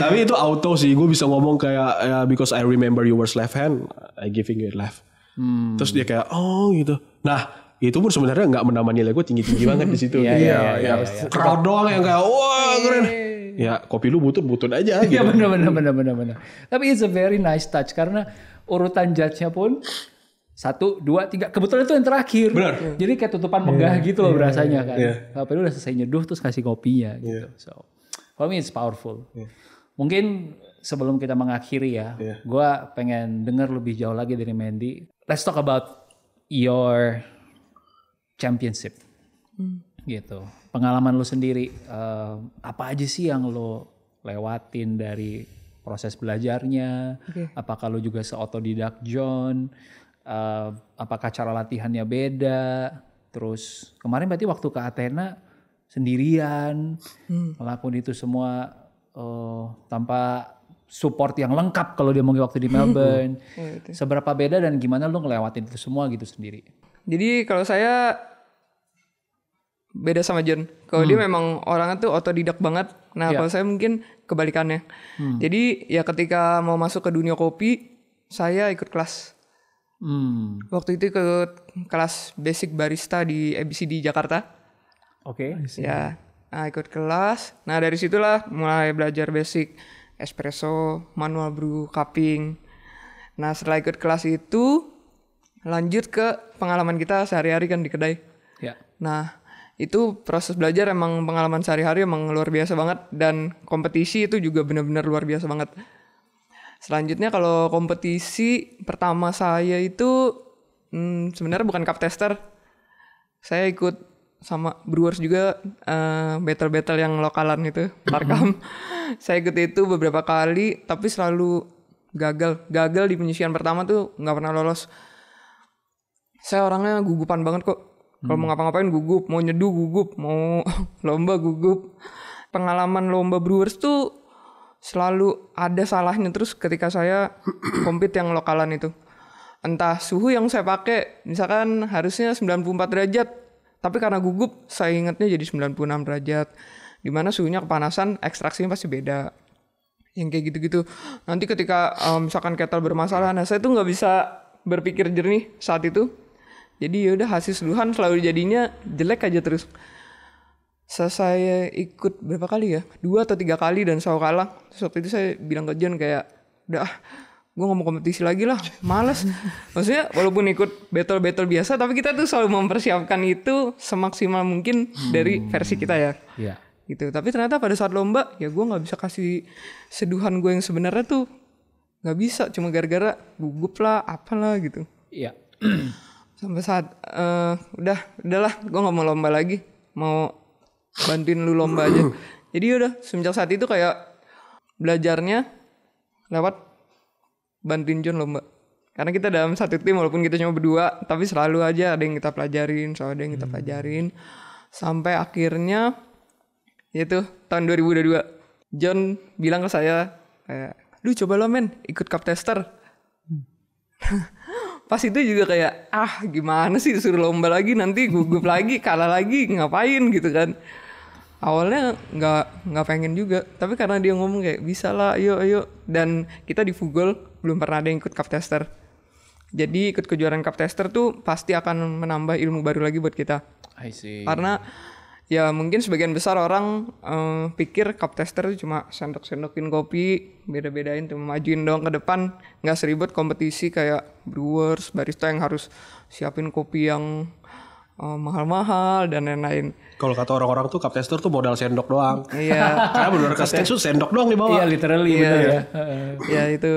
tapi itu auto sih, gue bisa ngomong kayak yeah, because I remember you were left hand, I giving you left. Hmm. Terus dia kayak oh gitu. Nah, itu pun sebenarnya nggak menambah nilai gue tinggi tinggi banget di situ. Iya iya iya, iya, iya, iya. Crowd doang yang kayak wah keren ya kopi lu butuh butuh aja iya, gitu. Iya benar benar benar benar benar. Tapi it's a very nice touch karena urutan judge-nya pun satu, dua, tiga. Kebetulan itu yang terakhir. Benar. Jadi kayak tutupan megah iya, gitu loh yeah, rasanya iya, kan. Yeah. Kopi lu udah selesai nyeduh terus kasih kopinya gitu. Yeah. So for me it's powerful. Yeah. Mungkin sebelum kita mengakhiri ya, yeah. gue pengen dengar lebih jauh lagi dari Mandy. Let's talk about your championship. Hmm. Gitu pengalaman lo sendiri uh, apa aja sih yang lo lewatin dari proses belajarnya okay. apakah lo juga seotodidak John uh, apakah cara latihannya beda terus kemarin berarti waktu ke Athena sendirian hmm. ngelakuin itu semua uh, tanpa support yang lengkap kalau dia mau waktu di Melbourne. Iya, Seberapa beda dan gimana lo ngelewatin itu semua gitu sendiri? Jadi kalau saya beda sama John. Kalau hmm. dia memang orangnya tuh otodidak banget. Nah, yeah. kalau saya mungkin kebalikannya. Hmm. Jadi ya ketika mau masuk ke dunia kopi, saya ikut kelas. Hmm. Waktu itu ikut kelas basic barista di ABCD Jakarta. Oke. Okay. Ya, nah, ikut kelas. Nah dari situlah mulai belajar basic espresso, manual brew, cupping. Nah setelah ikut kelas itu lanjut ke pengalaman kita sehari-hari kan di kedai. Ya. Nah itu proses belajar emang pengalaman sehari-hari emang luar biasa banget dan kompetisi itu juga benar-benar luar biasa banget. Selanjutnya kalau kompetisi pertama saya itu hmm, sebenarnya bukan cup tester. Saya ikut sama Brewers juga battle eh, battle-battle yang lokalan itu, Tarkam. saya ikut itu beberapa kali tapi selalu gagal. Gagal di penyisian pertama tuh nggak pernah lolos. Saya orangnya gugupan banget kok kalau mau hmm. ngapa-ngapain gugup, mau nyeduh gugup, mau lomba gugup. Pengalaman lomba Brewers tuh selalu ada salahnya terus ketika saya kompet yang lokalan itu. Entah suhu yang saya pakai, misalkan harusnya 94 derajat, tapi karena gugup saya ingatnya jadi 96 derajat. Dimana suhunya kepanasan, ekstraksinya pasti beda. Yang kayak gitu-gitu. Nanti ketika um, misalkan kettle bermasalah, nah saya tuh nggak bisa berpikir jernih saat itu jadi ya udah hasil seduhan selalu jadinya jelek aja terus saya ikut berapa kali ya dua atau tiga kali dan selalu kalah terus waktu itu saya bilang ke John kayak udah ah, gue mau kompetisi lagi lah males maksudnya walaupun ikut battle battle biasa tapi kita tuh selalu mempersiapkan itu semaksimal mungkin dari hmm. versi kita ya yeah. gitu tapi ternyata pada saat lomba ya gue nggak bisa kasih seduhan gue yang sebenarnya tuh nggak bisa cuma gara-gara gugup lah apalah gitu iya yeah sampai saat uh, udah udahlah gue nggak mau lomba lagi mau bantuin lu lomba aja jadi udah semenjak saat itu kayak belajarnya lewat bantuin John lomba karena kita dalam satu tim walaupun kita cuma berdua tapi selalu aja ada yang kita pelajarin soal ada yang kita hmm. pelajarin sampai akhirnya yaitu tahun 2022 John bilang ke saya kayak lu coba lo men ikut cup tester hmm. pas itu juga kayak ah gimana sih suruh lomba lagi nanti gugup lagi kalah lagi ngapain gitu kan awalnya nggak nggak pengen juga tapi karena dia ngomong kayak bisa lah ayo ayo dan kita di Fugol belum pernah ada yang ikut cup tester jadi ikut kejuaraan cup tester tuh pasti akan menambah ilmu baru lagi buat kita I see. karena ya mungkin sebagian besar orang uh, pikir cup tester itu cuma sendok-sendokin kopi, beda-bedain tuh majuin dong ke depan, nggak seribet kompetisi kayak brewers, barista yang harus siapin kopi yang uh, mahal-mahal dan lain-lain. Kalau kata orang-orang tuh cup tester tuh modal sendok doang. Iya. Karena benar ke stage tuh sendok doang di bawah. Iya, literally iya, benar ya. Iya itu.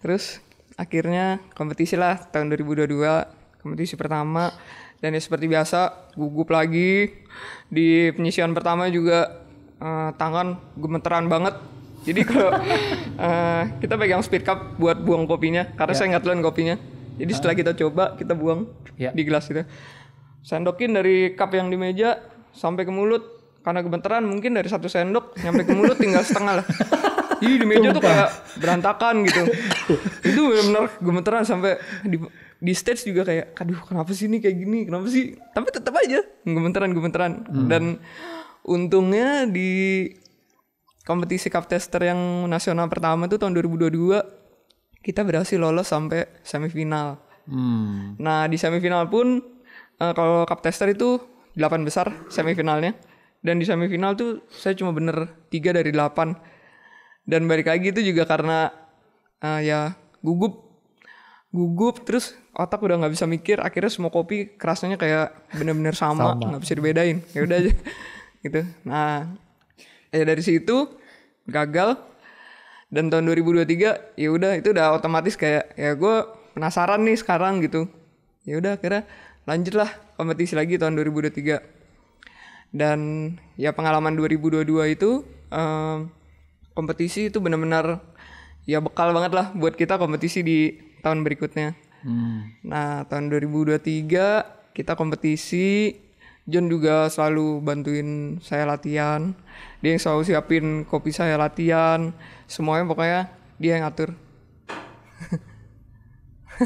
Terus akhirnya kompetisi lah tahun 2022 kompetisi pertama dan ya seperti biasa gugup lagi di penyisian pertama juga uh, tangan gemeteran banget. Jadi kalau uh, kita pegang speed cup buat buang kopinya karena yeah. saya nggak telan kopinya. Jadi setelah ah. kita coba kita buang yeah. di gelas itu. Sendokin dari cup yang di meja sampai ke mulut karena gemeteran mungkin dari satu sendok sampai ke mulut tinggal setengah lah. Jadi di meja Tumpah. tuh kayak berantakan gitu. itu benar-benar gemeteran sampai di di stage juga kayak aduh kenapa sih ini kayak gini kenapa sih tapi tetap aja gemeteran gemeteran hmm. dan untungnya di kompetisi cup tester yang nasional pertama itu tahun 2022 kita berhasil lolos sampai semifinal hmm. nah di semifinal pun uh, kalau cup tester itu delapan besar semifinalnya dan di semifinal tuh saya cuma bener tiga dari delapan dan balik lagi itu juga karena uh, ya gugup gugup terus otak udah nggak bisa mikir akhirnya semua kopi kerasnya kayak bener-bener sama nggak bisa dibedain ya udah aja gitu nah ya dari situ gagal dan tahun 2023 ya udah itu udah otomatis kayak ya gue penasaran nih sekarang gitu ya udah akhirnya lanjutlah kompetisi lagi tahun 2023 dan ya pengalaman 2022 itu um, kompetisi itu benar-benar ya bekal banget lah buat kita kompetisi di tahun berikutnya Hmm. Nah, tahun 2023 kita kompetisi. John juga selalu bantuin saya latihan. Dia yang selalu siapin kopi saya latihan. Semuanya pokoknya dia yang ngatur.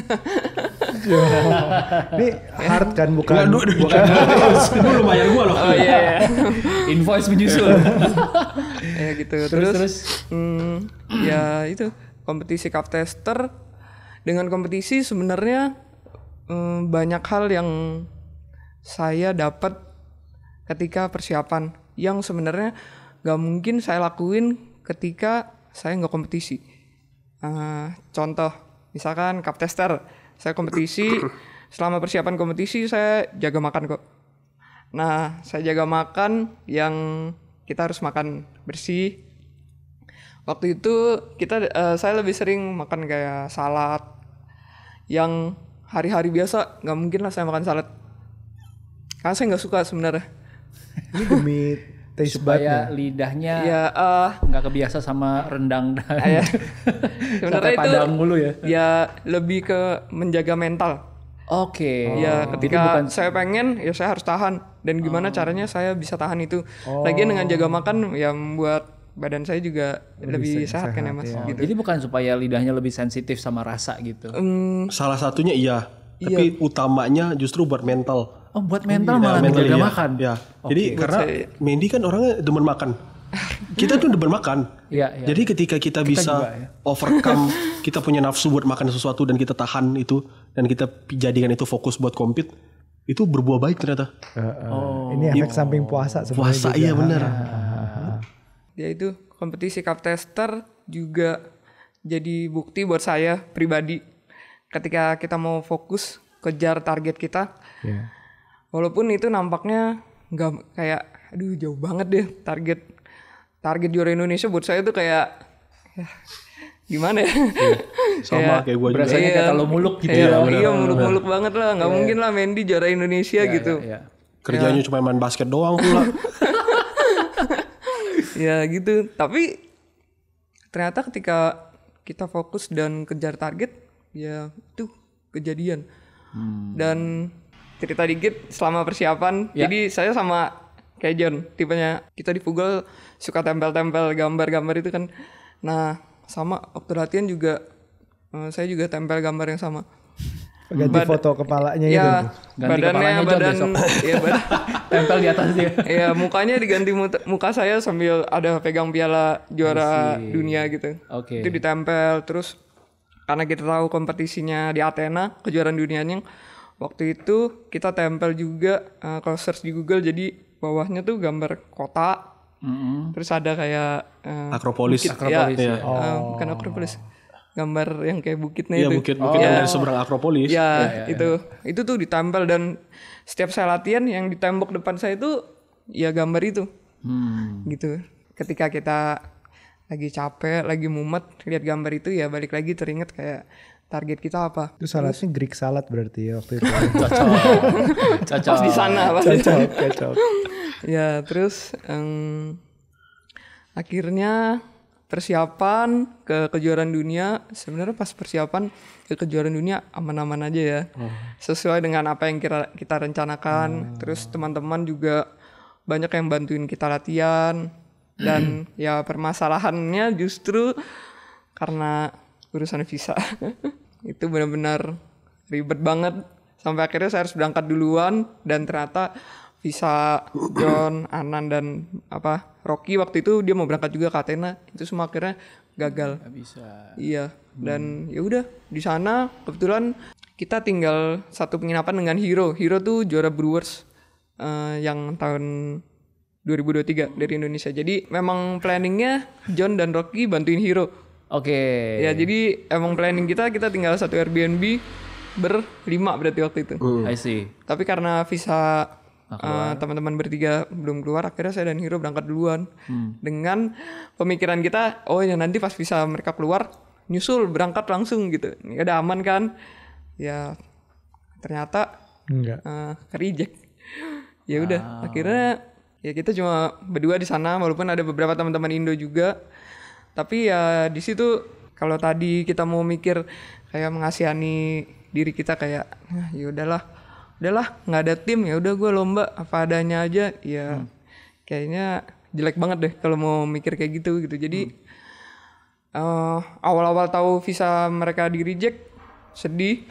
Ini hard kan bukan Nggak, du, bukan dulu bayar gua loh. Oh iya. iya. Invoice menyusul. ya gitu. Terus terus, terus. Hmm, ya itu kompetisi cup tester dengan kompetisi sebenarnya eh, banyak hal yang saya dapat ketika persiapan yang sebenarnya nggak mungkin saya lakuin ketika saya nggak kompetisi. Uh, contoh, misalkan cup tester, saya kompetisi, selama persiapan kompetisi saya jaga makan kok. Nah, saya jaga makan yang kita harus makan bersih. Waktu itu kita, uh, saya lebih sering makan kayak salad, yang hari-hari biasa nggak mungkin lah saya makan salad karena saya nggak suka sebenarnya ini demi taste supaya lidahnya ya nggak uh, kebiasa sama rendang dan ya. sebenarnya itu padang mulu ya ya lebih ke menjaga mental oke okay. ya oh. ketika bukan... saya pengen ya saya harus tahan dan gimana oh. caranya saya bisa tahan itu oh. lagian dengan jaga makan ya membuat badan saya juga lebih, lebih sehat, sehat kan ya mas. Ya. Gitu. Jadi bukan supaya lidahnya lebih sensitif sama rasa gitu. Um, Salah satunya iya, iya. tapi utamanya justru buat mental. Oh buat oh, mental oh, iya. malah menjaga iya. makan. Ya. Okay. Jadi karena saya... Mendy kan orangnya demen makan. kita tuh demen makan. Iya, iya. Jadi ketika kita, kita bisa juga, ya. overcome kita punya nafsu buat makan sesuatu dan kita tahan itu dan kita jadikan itu fokus buat kompet itu berbuah baik ternyata. Uh, uh. Oh. Ini efek iya. samping puasa. Puasa juga. iya benar. uh yaitu kompetisi cup tester juga jadi bukti buat saya pribadi ketika kita mau fokus kejar target kita yeah. walaupun itu nampaknya nggak kayak aduh jauh banget deh target target juara Indonesia buat saya itu kayak ya, gimana ya yeah. sama kayak, kayak gue juga rasanya yeah. kata lo muluk gitu yeah, ya iya muluk-muluk banget lah nggak yeah. mungkin lah Mendy juara Indonesia yeah, gitu yeah, yeah. kerjanya yeah. cuma main basket doang pula ya gitu tapi ternyata ketika kita fokus dan kejar target ya itu kejadian hmm. dan cerita dikit selama persiapan ya. jadi saya sama kayak John tipenya kita di Google suka tempel-tempel gambar-gambar itu kan nah sama waktu latihan juga eh, saya juga tempel gambar yang sama ganti Bad, foto kepalanya ya, itu Ganti badannya kepalanya badan ya badan tempel di atas dia. Iya, mukanya diganti muka saya sambil ada pegang piala juara dunia gitu. Oke. Okay. Itu ditempel terus karena kita tahu kompetisinya di Athena kejuaraan dunianya waktu itu kita tempel juga uh, kalau search di Google jadi bawahnya tuh gambar kota. Mm -hmm. Terus ada kayak uh, Akropolis, bukit, ya, Akropolis ya. ya. Oh. Uh, bukan Akropolis gambar yang kayak bukitnya ya, itu. bukit-bukit oh. yang dari seberang Akropolis. Ya, ya, ya itu. Ya. Itu tuh ditempel dan setiap saya latihan yang di tembok depan saya itu ya gambar itu. Hmm. Gitu. Ketika kita lagi capek, lagi mumet, lihat gambar itu ya balik lagi teringat kayak target kita apa. Itu salah sih Greek salad berarti ya waktu itu. cocok. cocok. di sana, pas cocok, cocok. ya, terus um, akhirnya persiapan ke kejuaraan dunia sebenarnya pas persiapan ke kejuaraan dunia aman-aman aja ya hmm. sesuai dengan apa yang kita kita rencanakan hmm. terus teman-teman juga banyak yang bantuin kita latihan dan hmm. ya permasalahannya justru karena urusan visa itu benar-benar ribet banget sampai akhirnya saya harus berangkat duluan dan ternyata Visa, John, Anan dan apa Rocky waktu itu dia mau berangkat juga ke Athena itu semua akhirnya gagal. Gak bisa. Iya hmm. dan hmm. ya udah di sana kebetulan kita tinggal satu penginapan dengan Hero. Hero tuh juara Brewers uh, yang tahun 2023 dari Indonesia. Jadi memang planningnya John dan Rocky bantuin Hero. Oke. Okay. Ya jadi emang planning kita kita tinggal satu Airbnb berlima berarti waktu itu. Mm. I see. Tapi karena visa teman eh, teman-teman bertiga belum keluar akhirnya saya dan Hiro berangkat duluan hmm. dengan pemikiran kita oh ya nanti pas bisa mereka keluar nyusul berangkat langsung gitu ini ada aman kan ya ternyata enggak uh, reject ya udah wow. Ah. akhirnya ya kita cuma berdua di sana walaupun ada beberapa teman-teman Indo juga tapi ya di situ kalau tadi kita mau mikir kayak mengasihani diri kita kayak ah, ya udahlah udahlah nggak ada tim ya udah gue lomba apa adanya aja ya hmm. kayaknya jelek banget deh kalau mau mikir kayak gitu gitu jadi hmm. uh, awal-awal tahu visa mereka di reject sedih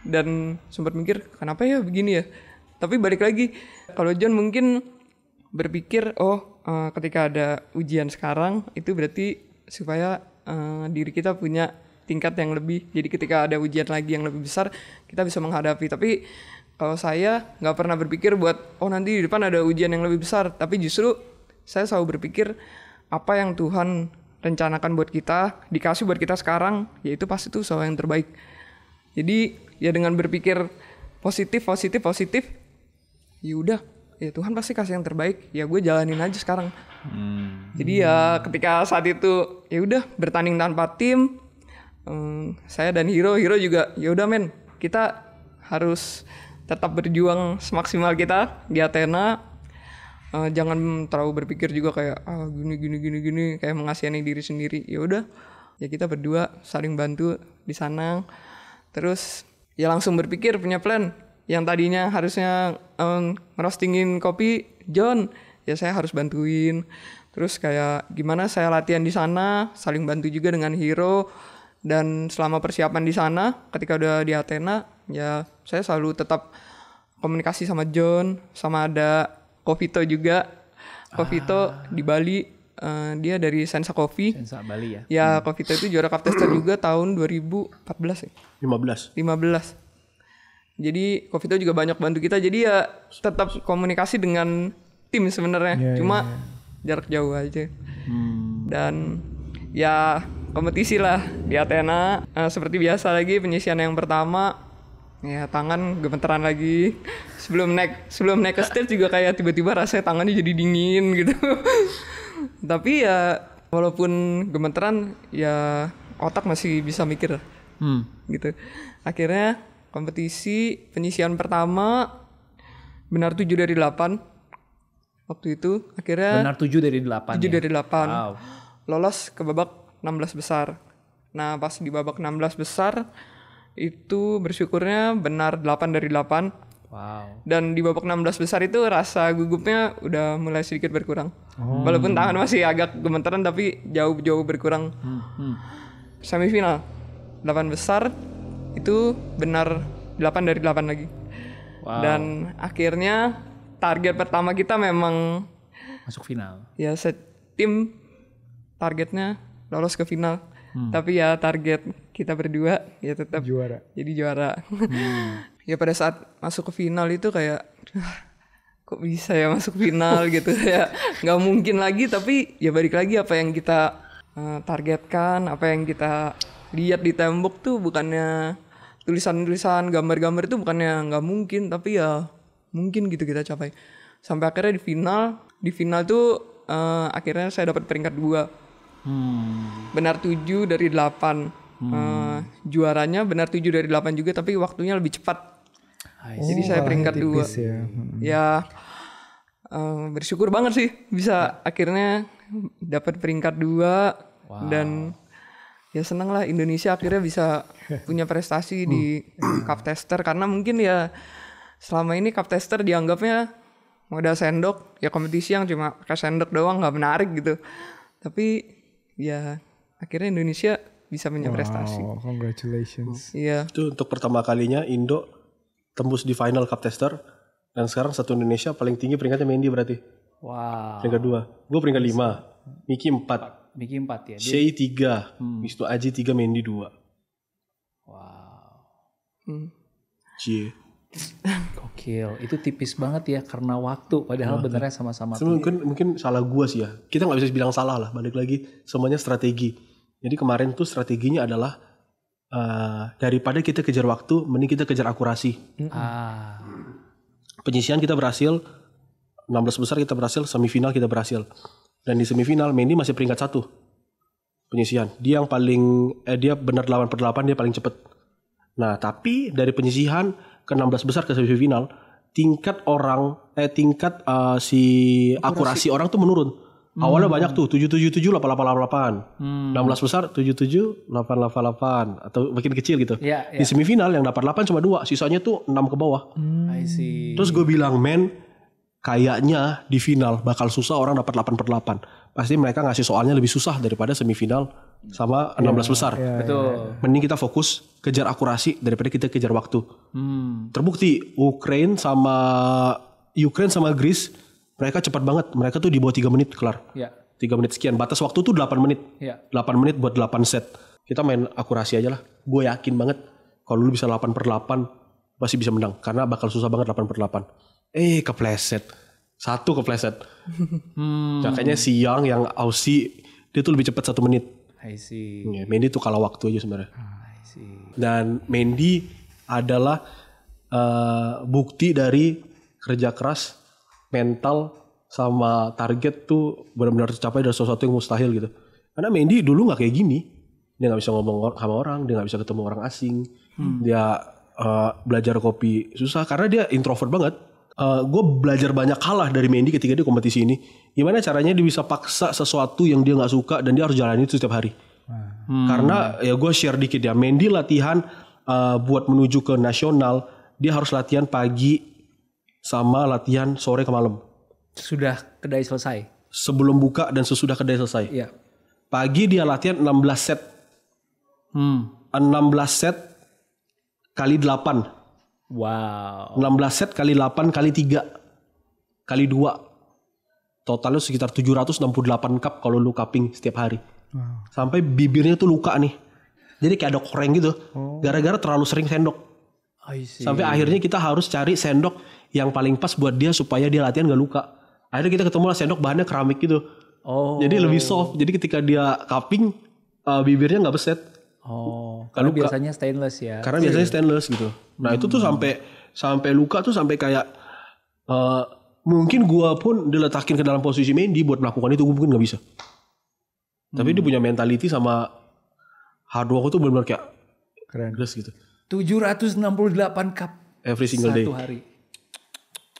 dan sempat mikir kenapa ya begini ya tapi balik lagi kalau John mungkin berpikir oh uh, ketika ada ujian sekarang itu berarti supaya uh, diri kita punya tingkat yang lebih jadi ketika ada ujian lagi yang lebih besar kita bisa menghadapi tapi kalau saya nggak pernah berpikir buat oh nanti di depan ada ujian yang lebih besar tapi justru saya selalu berpikir apa yang Tuhan rencanakan buat kita dikasih buat kita sekarang yaitu pasti itu soal yang terbaik jadi ya dengan berpikir positif positif positif ya udah ya Tuhan pasti kasih yang terbaik ya gue jalanin aja sekarang hmm. jadi ya ketika saat itu ya udah bertanding tanpa tim um, saya dan Hiro Hiro juga ya udah men kita harus tetap berjuang semaksimal kita di Athena uh, jangan terlalu berpikir juga kayak ah, gini gini gini gini kayak mengasihani diri sendiri ya udah ya kita berdua saling bantu di sana terus ya langsung berpikir punya plan yang tadinya harusnya um, ngerostingin kopi John ya saya harus bantuin terus kayak gimana saya latihan di sana saling bantu juga dengan Hero dan selama persiapan di sana ketika udah di Athena ya saya selalu tetap komunikasi sama John sama ada Kofito juga Kofito ah. di Bali uh, dia dari Sensa Coffee Sensa Bali ya ya hmm. Kofito itu juara Cup Tester juga tahun 2014 ya 15 15 jadi Kofito juga banyak bantu kita jadi ya tetap komunikasi dengan tim sebenarnya yeah, iya, cuma yeah, yeah. jarak jauh aja hmm. dan ya kompetisi lah di Athena uh, seperti biasa lagi penyisian yang pertama ya tangan gemeteran lagi sebelum naik sebelum naik ke stage juga kayak tiba-tiba rasanya tangannya jadi dingin gitu tapi ya walaupun gemeteran ya otak masih bisa mikir hmm. gitu akhirnya kompetisi penyisian pertama benar tujuh dari delapan waktu itu akhirnya benar tujuh dari delapan tujuh ya? dari delapan wow. lolos ke babak enam belas besar nah pas di babak enam belas besar itu bersyukurnya benar 8 dari 8. Wow. Dan di babak 16 besar itu rasa gugupnya udah mulai sedikit berkurang. Oh. Walaupun tangan masih agak gemetaran tapi jauh-jauh berkurang. Hmm. Hmm. Semifinal 8 besar itu benar 8 dari 8 lagi. Wow. Dan akhirnya target pertama kita memang masuk final. Ya, set tim targetnya lolos ke final hmm. tapi ya target kita berdua ya tetap juara jadi juara hmm. ya pada saat masuk ke final itu kayak kok bisa ya masuk final gitu ya nggak mungkin lagi tapi ya balik lagi apa yang kita uh, targetkan apa yang kita lihat di tembok tuh bukannya tulisan-tulisan gambar-gambar itu bukannya nggak mungkin tapi ya mungkin gitu kita capai sampai akhirnya di final di final tuh uh, akhirnya saya dapat peringkat dua Hmm. Benar tujuh dari delapan Hmm. Uh, juaranya benar tujuh dari delapan juga tapi waktunya lebih cepat. Oh, Jadi saya peringkat dua. Ya, hmm. ya uh, bersyukur banget sih bisa hmm. akhirnya dapat peringkat dua wow. dan ya seneng lah Indonesia akhirnya bisa punya prestasi di hmm. cup tester karena mungkin ya selama ini cup tester dianggapnya modal sendok ya kompetisi yang cuma pakai sendok doang nggak menarik gitu tapi ya akhirnya Indonesia bisa menyaprestasi. Wow, congratulations. Iya. Itu untuk pertama kalinya Indo tembus di final cup tester dan sekarang satu Indonesia paling tinggi peringkatnya Mendy berarti. Wow. Peringkat dua. Gue peringkat lima. Miki empat. Miki empat ya. Dia... tiga. Hmm. Mistu Aji tiga, Mendy dua. Wow. Hmm. Gokil, itu tipis banget ya karena waktu. Padahal nah, benernya sama-sama. Mungkin mungkin salah gua sih ya. Kita nggak bisa bilang salah lah. Balik lagi semuanya strategi. Jadi kemarin tuh strateginya adalah uh, daripada kita kejar waktu, mending kita kejar akurasi. Ah. Penyisian kita berhasil, 16 besar kita berhasil, semifinal kita berhasil. Dan di semifinal Mendy masih peringkat satu penyisian. Dia yang paling eh, dia benar 8 per 8 dia paling cepat. Nah tapi dari penyisihan ke-16 besar ke semifinal, tingkat orang eh tingkat uh, si akurasi, akurasi orang tuh menurun. Hmm. Awalnya banyak tuh delapan delapan hmm. enam 16 besar delapan delapan atau makin kecil gitu. Yeah, yeah. Di semifinal yang dapat 8 cuma dua, sisanya tuh enam ke bawah. Hmm. I see. Terus gue bilang, "Men, kayaknya di final bakal susah orang dapat 8 per 8." pasti mereka ngasih soalnya lebih susah daripada semifinal sama 16 iya, yeah, besar. Yeah, iya. Betul. Mending kita fokus kejar akurasi daripada kita kejar waktu. Hmm. Terbukti Ukraine sama Ukraine sama Greece mereka cepat banget. Mereka tuh di bawah 3 menit kelar. Yeah. 3 menit sekian. Batas waktu tuh 8 menit. Yeah. Iya. 8 menit buat 8 set. Kita main akurasi aja lah. Gue yakin banget kalau lu bisa 8 per 8 pasti bisa menang karena bakal susah banget 8 per 8. Eh kepleset satu kepleset. Hmm. Nah, kayaknya siang yang Aussie dia tuh lebih cepat satu menit. I see. Ya, Mendy tuh kalau waktu aja sebenarnya. Ah, I see. Dan Mendy adalah uh, bukti dari kerja keras, mental sama target tuh benar-benar tercapai dari sesuatu yang mustahil gitu. Karena Mendy dulu nggak kayak gini. Dia nggak bisa ngomong sama orang, dia nggak bisa ketemu orang asing. Hmm. Dia uh, belajar kopi susah karena dia introvert banget uh, eh, gue belajar banyak kalah dari Mendy ketika dia kompetisi ini. Gimana caranya dia bisa paksa sesuatu yang dia nggak suka dan dia harus jalani itu setiap hari. Hmm. Karena ya gue share dikit ya, Mendy latihan uh, buat menuju ke nasional, dia harus latihan pagi sama latihan sore ke malam. Sudah kedai selesai. Sebelum buka dan sesudah kedai selesai. Iya. Pagi dia latihan 16 set. Hmm. 16 set kali 8 Wow. 16 set kali 8 kali 3 kali 2. Totalnya sekitar 768 cup kalau lu cupping setiap hari. Wow. Sampai bibirnya tuh luka nih. Jadi kayak ada koreng gitu. Oh. Gara-gara oh. terlalu sering sendok. Sampai akhirnya kita harus cari sendok yang paling pas buat dia supaya dia latihan gak luka. Akhirnya kita ketemu lah sendok bahannya keramik gitu. Oh. Jadi lebih soft. Jadi ketika dia cupping uh, bibirnya nggak beset. Oh karena biasanya stainless ya. Karena biasanya iya. stainless gitu. Nah, hmm. itu tuh hmm. sampai sampai luka tuh sampai kayak uh, mungkin gua pun diletakin ke dalam posisi Mendy buat melakukan itu gua mungkin nggak bisa. Hmm. Tapi dia hmm. punya mentality sama hard hardwork tuh benar-benar kayak keren Terus gitu. 768 cup every single satu day. Satu hari.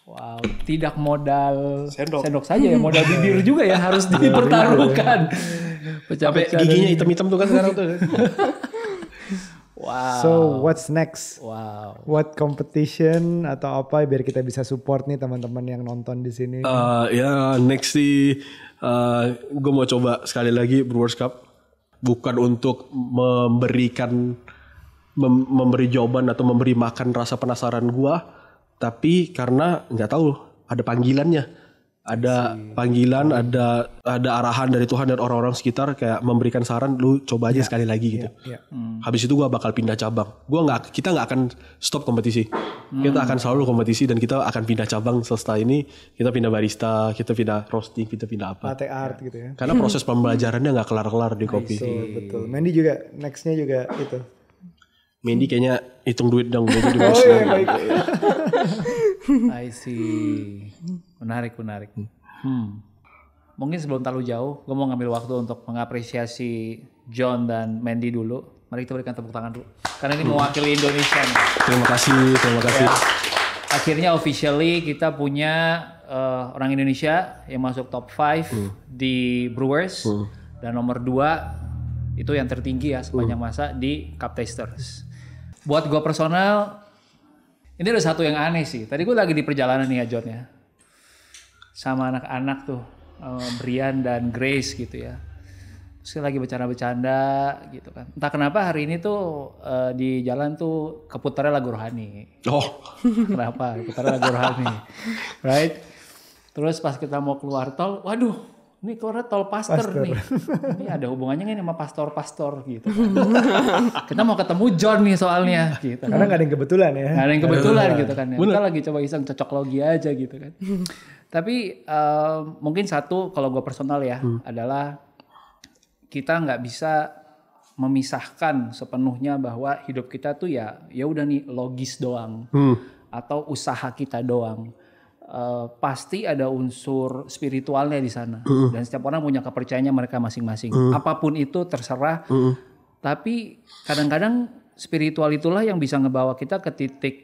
Wow, tidak modal sendok, sendok saja ya, modal bibir juga ya harus dipertaruhkan. Pecah-pecah. giginya hitam-hitam tuh kan sekarang tuh. Wow. So what's next? Wow. What competition atau apa biar kita bisa support nih teman-teman yang nonton di sini? Uh, ya yeah, next sih uh, eh, gue mau coba sekali lagi Brewers Cup bukan untuk memberikan mem memberi jawaban atau memberi makan rasa penasaran gue, tapi karena nggak tahu ada panggilannya ada iya panggilan, ada ada arahan dari Tuhan dan orang-orang sekitar kayak memberikan saran, lu coba aja yeah. sekali lagi gitu. Yeah. Yeah. Hmm. Habis itu gue bakal pindah cabang. Gua nggak, kita nggak akan stop kompetisi. Hmm. Kita akan selalu kompetisi dan kita akan pindah cabang setelah ini. Kita pindah barista, kita pindah roasting, kita pindah apa? Latte art gitu ya. Karena proses pembelajarannya nggak kelar-kelar di kopi. So, betul. Mendy juga nextnya juga itu. Mendy kayaknya hitung duit dong, jadi bos. Oh, iya, baik. I see. Menarik, menarik. Hmm. hmm. Mungkin sebelum terlalu jauh, gue mau ngambil waktu untuk mengapresiasi John dan Mandy dulu. Mari kita berikan tepuk tangan dulu. Karena ini mewakili Indonesia. Nih. Terima kasih, terima kasih. Ya. Akhirnya officially kita punya uh, orang Indonesia yang masuk top 5 hmm. di Brewers. hmm. Dan nomor 2 itu yang tertinggi ya sepanjang masa hmm. masa di Cup Tasters. Buat gue personal, ini ada satu yang aneh sih. Tadi gue lagi di perjalanan nih ya John ya sama anak-anak tuh uh, Brian dan Grace gitu ya terus lagi bercanda-bercanda gitu kan entah kenapa hari ini tuh uh, di jalan tuh keputarnya lagu rohani oh kenapa keputarnya lagu rohani right terus pas kita mau keluar tol waduh ini keluar tol pastor, pastor. nih ini ada hubungannya nih sama pastor-pastor gitu kan? kita mau ketemu John nih soalnya gitu kan. karena nggak ada yang kebetulan ya nggak ada yang kebetulan iya. gitu kan ya. kita lagi coba iseng cocok logi aja gitu kan tapi uh, mungkin satu kalau gue personal ya hmm. adalah kita nggak bisa memisahkan sepenuhnya bahwa hidup kita tuh ya ya udah nih logis doang hmm. atau usaha kita doang. Uh, pasti ada unsur spiritualnya di sana hmm. dan setiap orang punya kepercayaannya mereka masing-masing. Hmm. Apapun itu terserah. Hmm. Tapi kadang-kadang spiritual itulah yang bisa ngebawa kita ke titik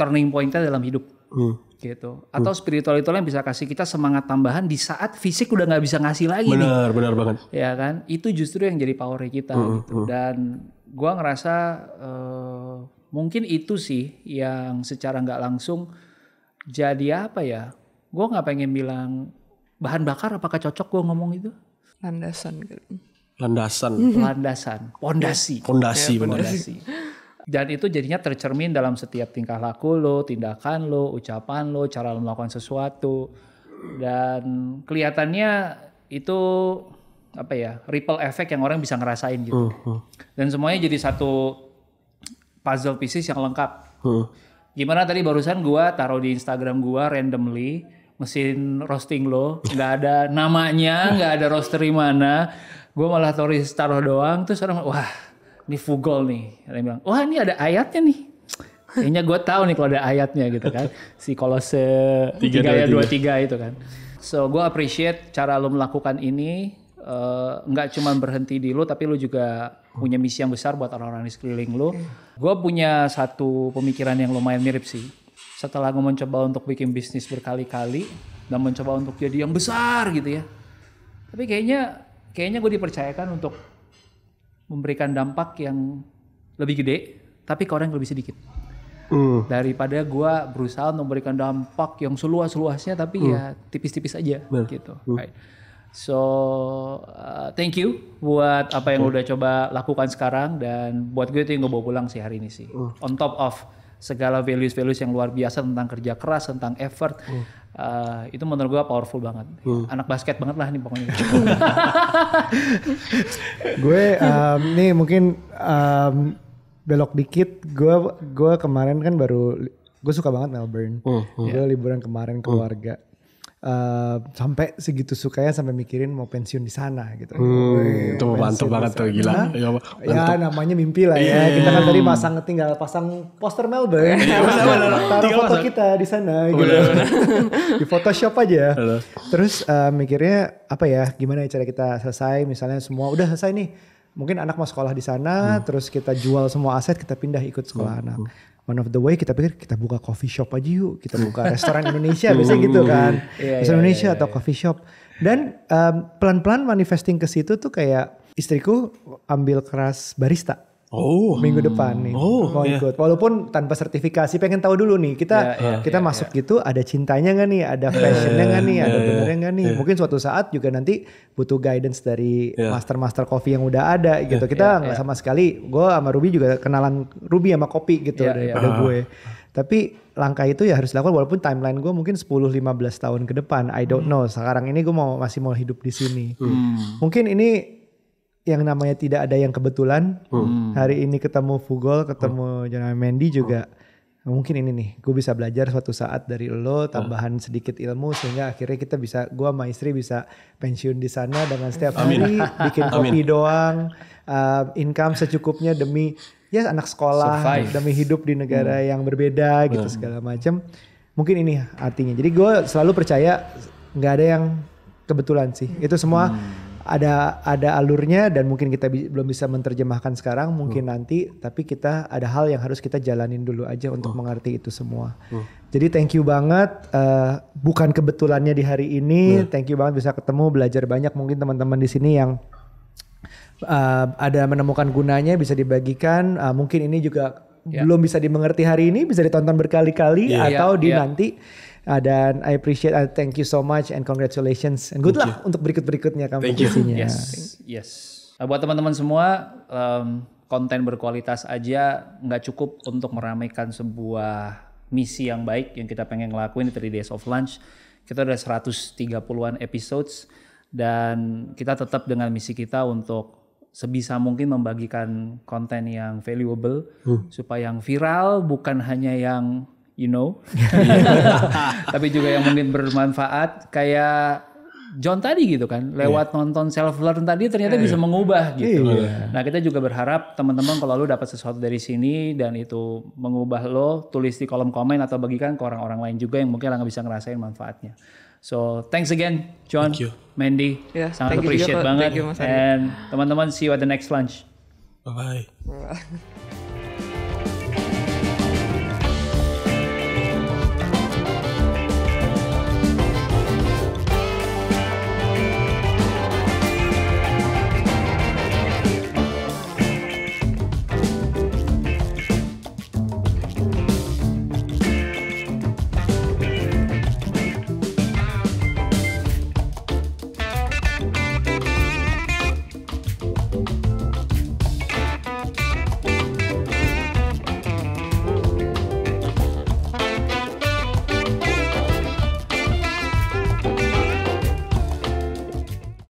turning pointnya dalam hidup. Hmm gitu atau hmm. spiritual itu yang bisa kasih kita semangat tambahan di saat fisik udah nggak bisa ngasih lagi benar nih. benar banget ya kan itu justru yang jadi power kita hmm, gitu hmm. dan gua ngerasa uh, mungkin itu sih yang secara nggak langsung jadi apa ya gua nggak pengen bilang bahan bakar apakah cocok gua ngomong itu landasan gitu. landasan landasan pondasi pondasi ya, pondasi Dan itu jadinya tercermin dalam setiap tingkah laku lo, tindakan lo, ucapan lo, cara lo melakukan sesuatu. Dan kelihatannya itu apa ya, ripple effect yang orang bisa ngerasain gitu. Uh, uh. Dan semuanya jadi satu puzzle pieces yang lengkap. Uh. Gimana tadi barusan gua taruh di Instagram gua randomly mesin roasting lo, nggak ada namanya, nggak ada roaster mana. Gua malah taruh taruh doang terus orang wah di Fugol nih. Ada yang bilang, wah ini ada ayatnya nih. Kayaknya gue tahu nih kalau ada ayatnya gitu kan. Si Kolose 3, 3 ayat 23 itu kan. So gue appreciate cara lo melakukan ini. Eh, nggak uh, cuma berhenti di lo tapi lo juga punya misi yang besar buat orang-orang di sekeliling lo. Gue punya satu pemikiran yang lumayan mirip sih. Setelah gue mencoba untuk bikin bisnis berkali-kali dan mencoba untuk jadi yang besar gitu ya. Tapi kayaknya kayaknya gue dipercayakan untuk memberikan dampak yang lebih gede tapi ke orang yang lebih sedikit mm. daripada gue berusaha untuk memberikan dampak yang seluas luasnya tapi mm. ya tipis-tipis aja Benar. gitu mm. right. so uh, thank you buat apa yang mm. udah coba lakukan sekarang dan buat gue itu yang gue bawa pulang sih hari ini sih mm. on top of segala values-values yang luar biasa tentang kerja keras tentang effort mm Uh, itu menurut gue powerful banget. Hmm. Anak basket banget lah nih pokoknya. gue um, nih mungkin um, belok dikit. Gue gue kemarin kan baru gue suka banget Melbourne. Hmm. hmm. Gue liburan kemarin keluarga. Hmm uh, sampai segitu sukanya sampai mikirin mau pensiun di sana gitu. Hmm, mantap itu banget tuh gila. Ya, ya namanya mimpi lah ya. Yeah. Kita kan tadi pasang tinggal pasang poster Melbourne. Iya, Taruh foto kita di sana gitu. di Photoshop aja. Terus uh, mikirnya apa ya? Gimana ya cara kita selesai misalnya semua udah selesai nih mungkin anak mau sekolah di sana, hmm. terus kita jual semua aset, kita pindah ikut sekolah nah, hmm. anak one of the way kita pikir kita buka coffee shop aja yuk, kita buka restoran Indonesia biasanya gitu iya, kan. Yeah, restoran yeah, Indonesia yeah, atau yeah. coffee shop. Dan um, pelan-pelan manifesting ke situ tuh kayak istriku ambil keras barista. Oh. Minggu depan nih. Oh, mau yeah. ikut. Walaupun tanpa sertifikasi, pengen tahu dulu nih kita yeah, yeah, kita yeah, masuk yeah. gitu ada cintanya nggak nih, ada fashionnya iya, nggak nih, yeah, ada iya. benernya nggak nih. Yeah. Mungkin suatu saat juga nanti butuh guidance dari iya. master-master yeah. kopi yang udah ada gitu. Kita nggak yeah, yeah. sama sekali. Gue sama Ruby juga kenalan Ruby sama kopi gitu yeah, daripada yeah. gue. Ah. Tapi langkah itu ya harus dilakukan walaupun timeline gue mungkin 10-15 tahun ke depan. I don't hmm. know. Sekarang ini gue mau masih mau hidup di sini. Hmm. Mungkin ini yang namanya tidak ada yang kebetulan. Hmm. hmm. Hari ini ketemu Fugol, ketemu hmm. Jonathan Mendy juga. Hmm. Mungkin ini nih, gue bisa belajar suatu saat dari lo, tambahan hmm. sedikit ilmu sehingga akhirnya kita bisa, gue sama istri bisa pensiun di sana dengan setiap hari bikin kopi doang, uh, income secukupnya demi ya anak sekolah, Survive. demi hidup di negara hmm. yang berbeda gitu hmm. segala macam. Mungkin ini artinya. Jadi gue selalu percaya nggak ada yang kebetulan sih. Itu semua. Hmm ada ada alurnya dan mungkin kita bi belum bisa menerjemahkan sekarang mungkin hmm. nanti tapi kita ada hal yang harus kita jalanin dulu aja untuk hmm. mengerti itu semua hmm. jadi thank you banget uh, bukan kebetulannya di hari ini hmm. thank you banget bisa ketemu belajar banyak mungkin teman-teman di sini yang uh, ada menemukan gunanya bisa dibagikan uh, mungkin ini juga yeah. belum bisa dimengerti hari ini bisa ditonton berkali-kali yeah. Iya, atau yeah. di yeah. nanti Uh, dan I appreciate, I uh, thank you so much and congratulations and good luck untuk berikut-berikutnya kamu thank Yes, yes. uh, buat teman-teman semua, um, konten berkualitas aja nggak cukup untuk meramaikan sebuah misi yang baik yang kita pengen ngelakuin di 3 Days of Lunch. Kita udah 130-an episodes dan kita tetap dengan misi kita untuk sebisa mungkin membagikan konten yang valuable hmm. supaya yang viral bukan hanya yang you know. Tapi juga yang mungkin bermanfaat kayak John tadi gitu kan, iya. lewat yeah. nonton self learn tadi ternyata yeah. bisa iya. mengubah gitu. Yeah. Iya. Nah kita juga berharap teman-teman kalau lu dapat sesuatu dari sini dan itu mengubah lo, tulis di kolom komen atau bagikan ke orang-orang lain juga yang mungkin nggak bisa ngerasain manfaatnya. So thanks again, John, thank you. Mandy, yeah, sangat appreciate juga, banget. You, And teman-teman, see you at the next lunch. Bye bye.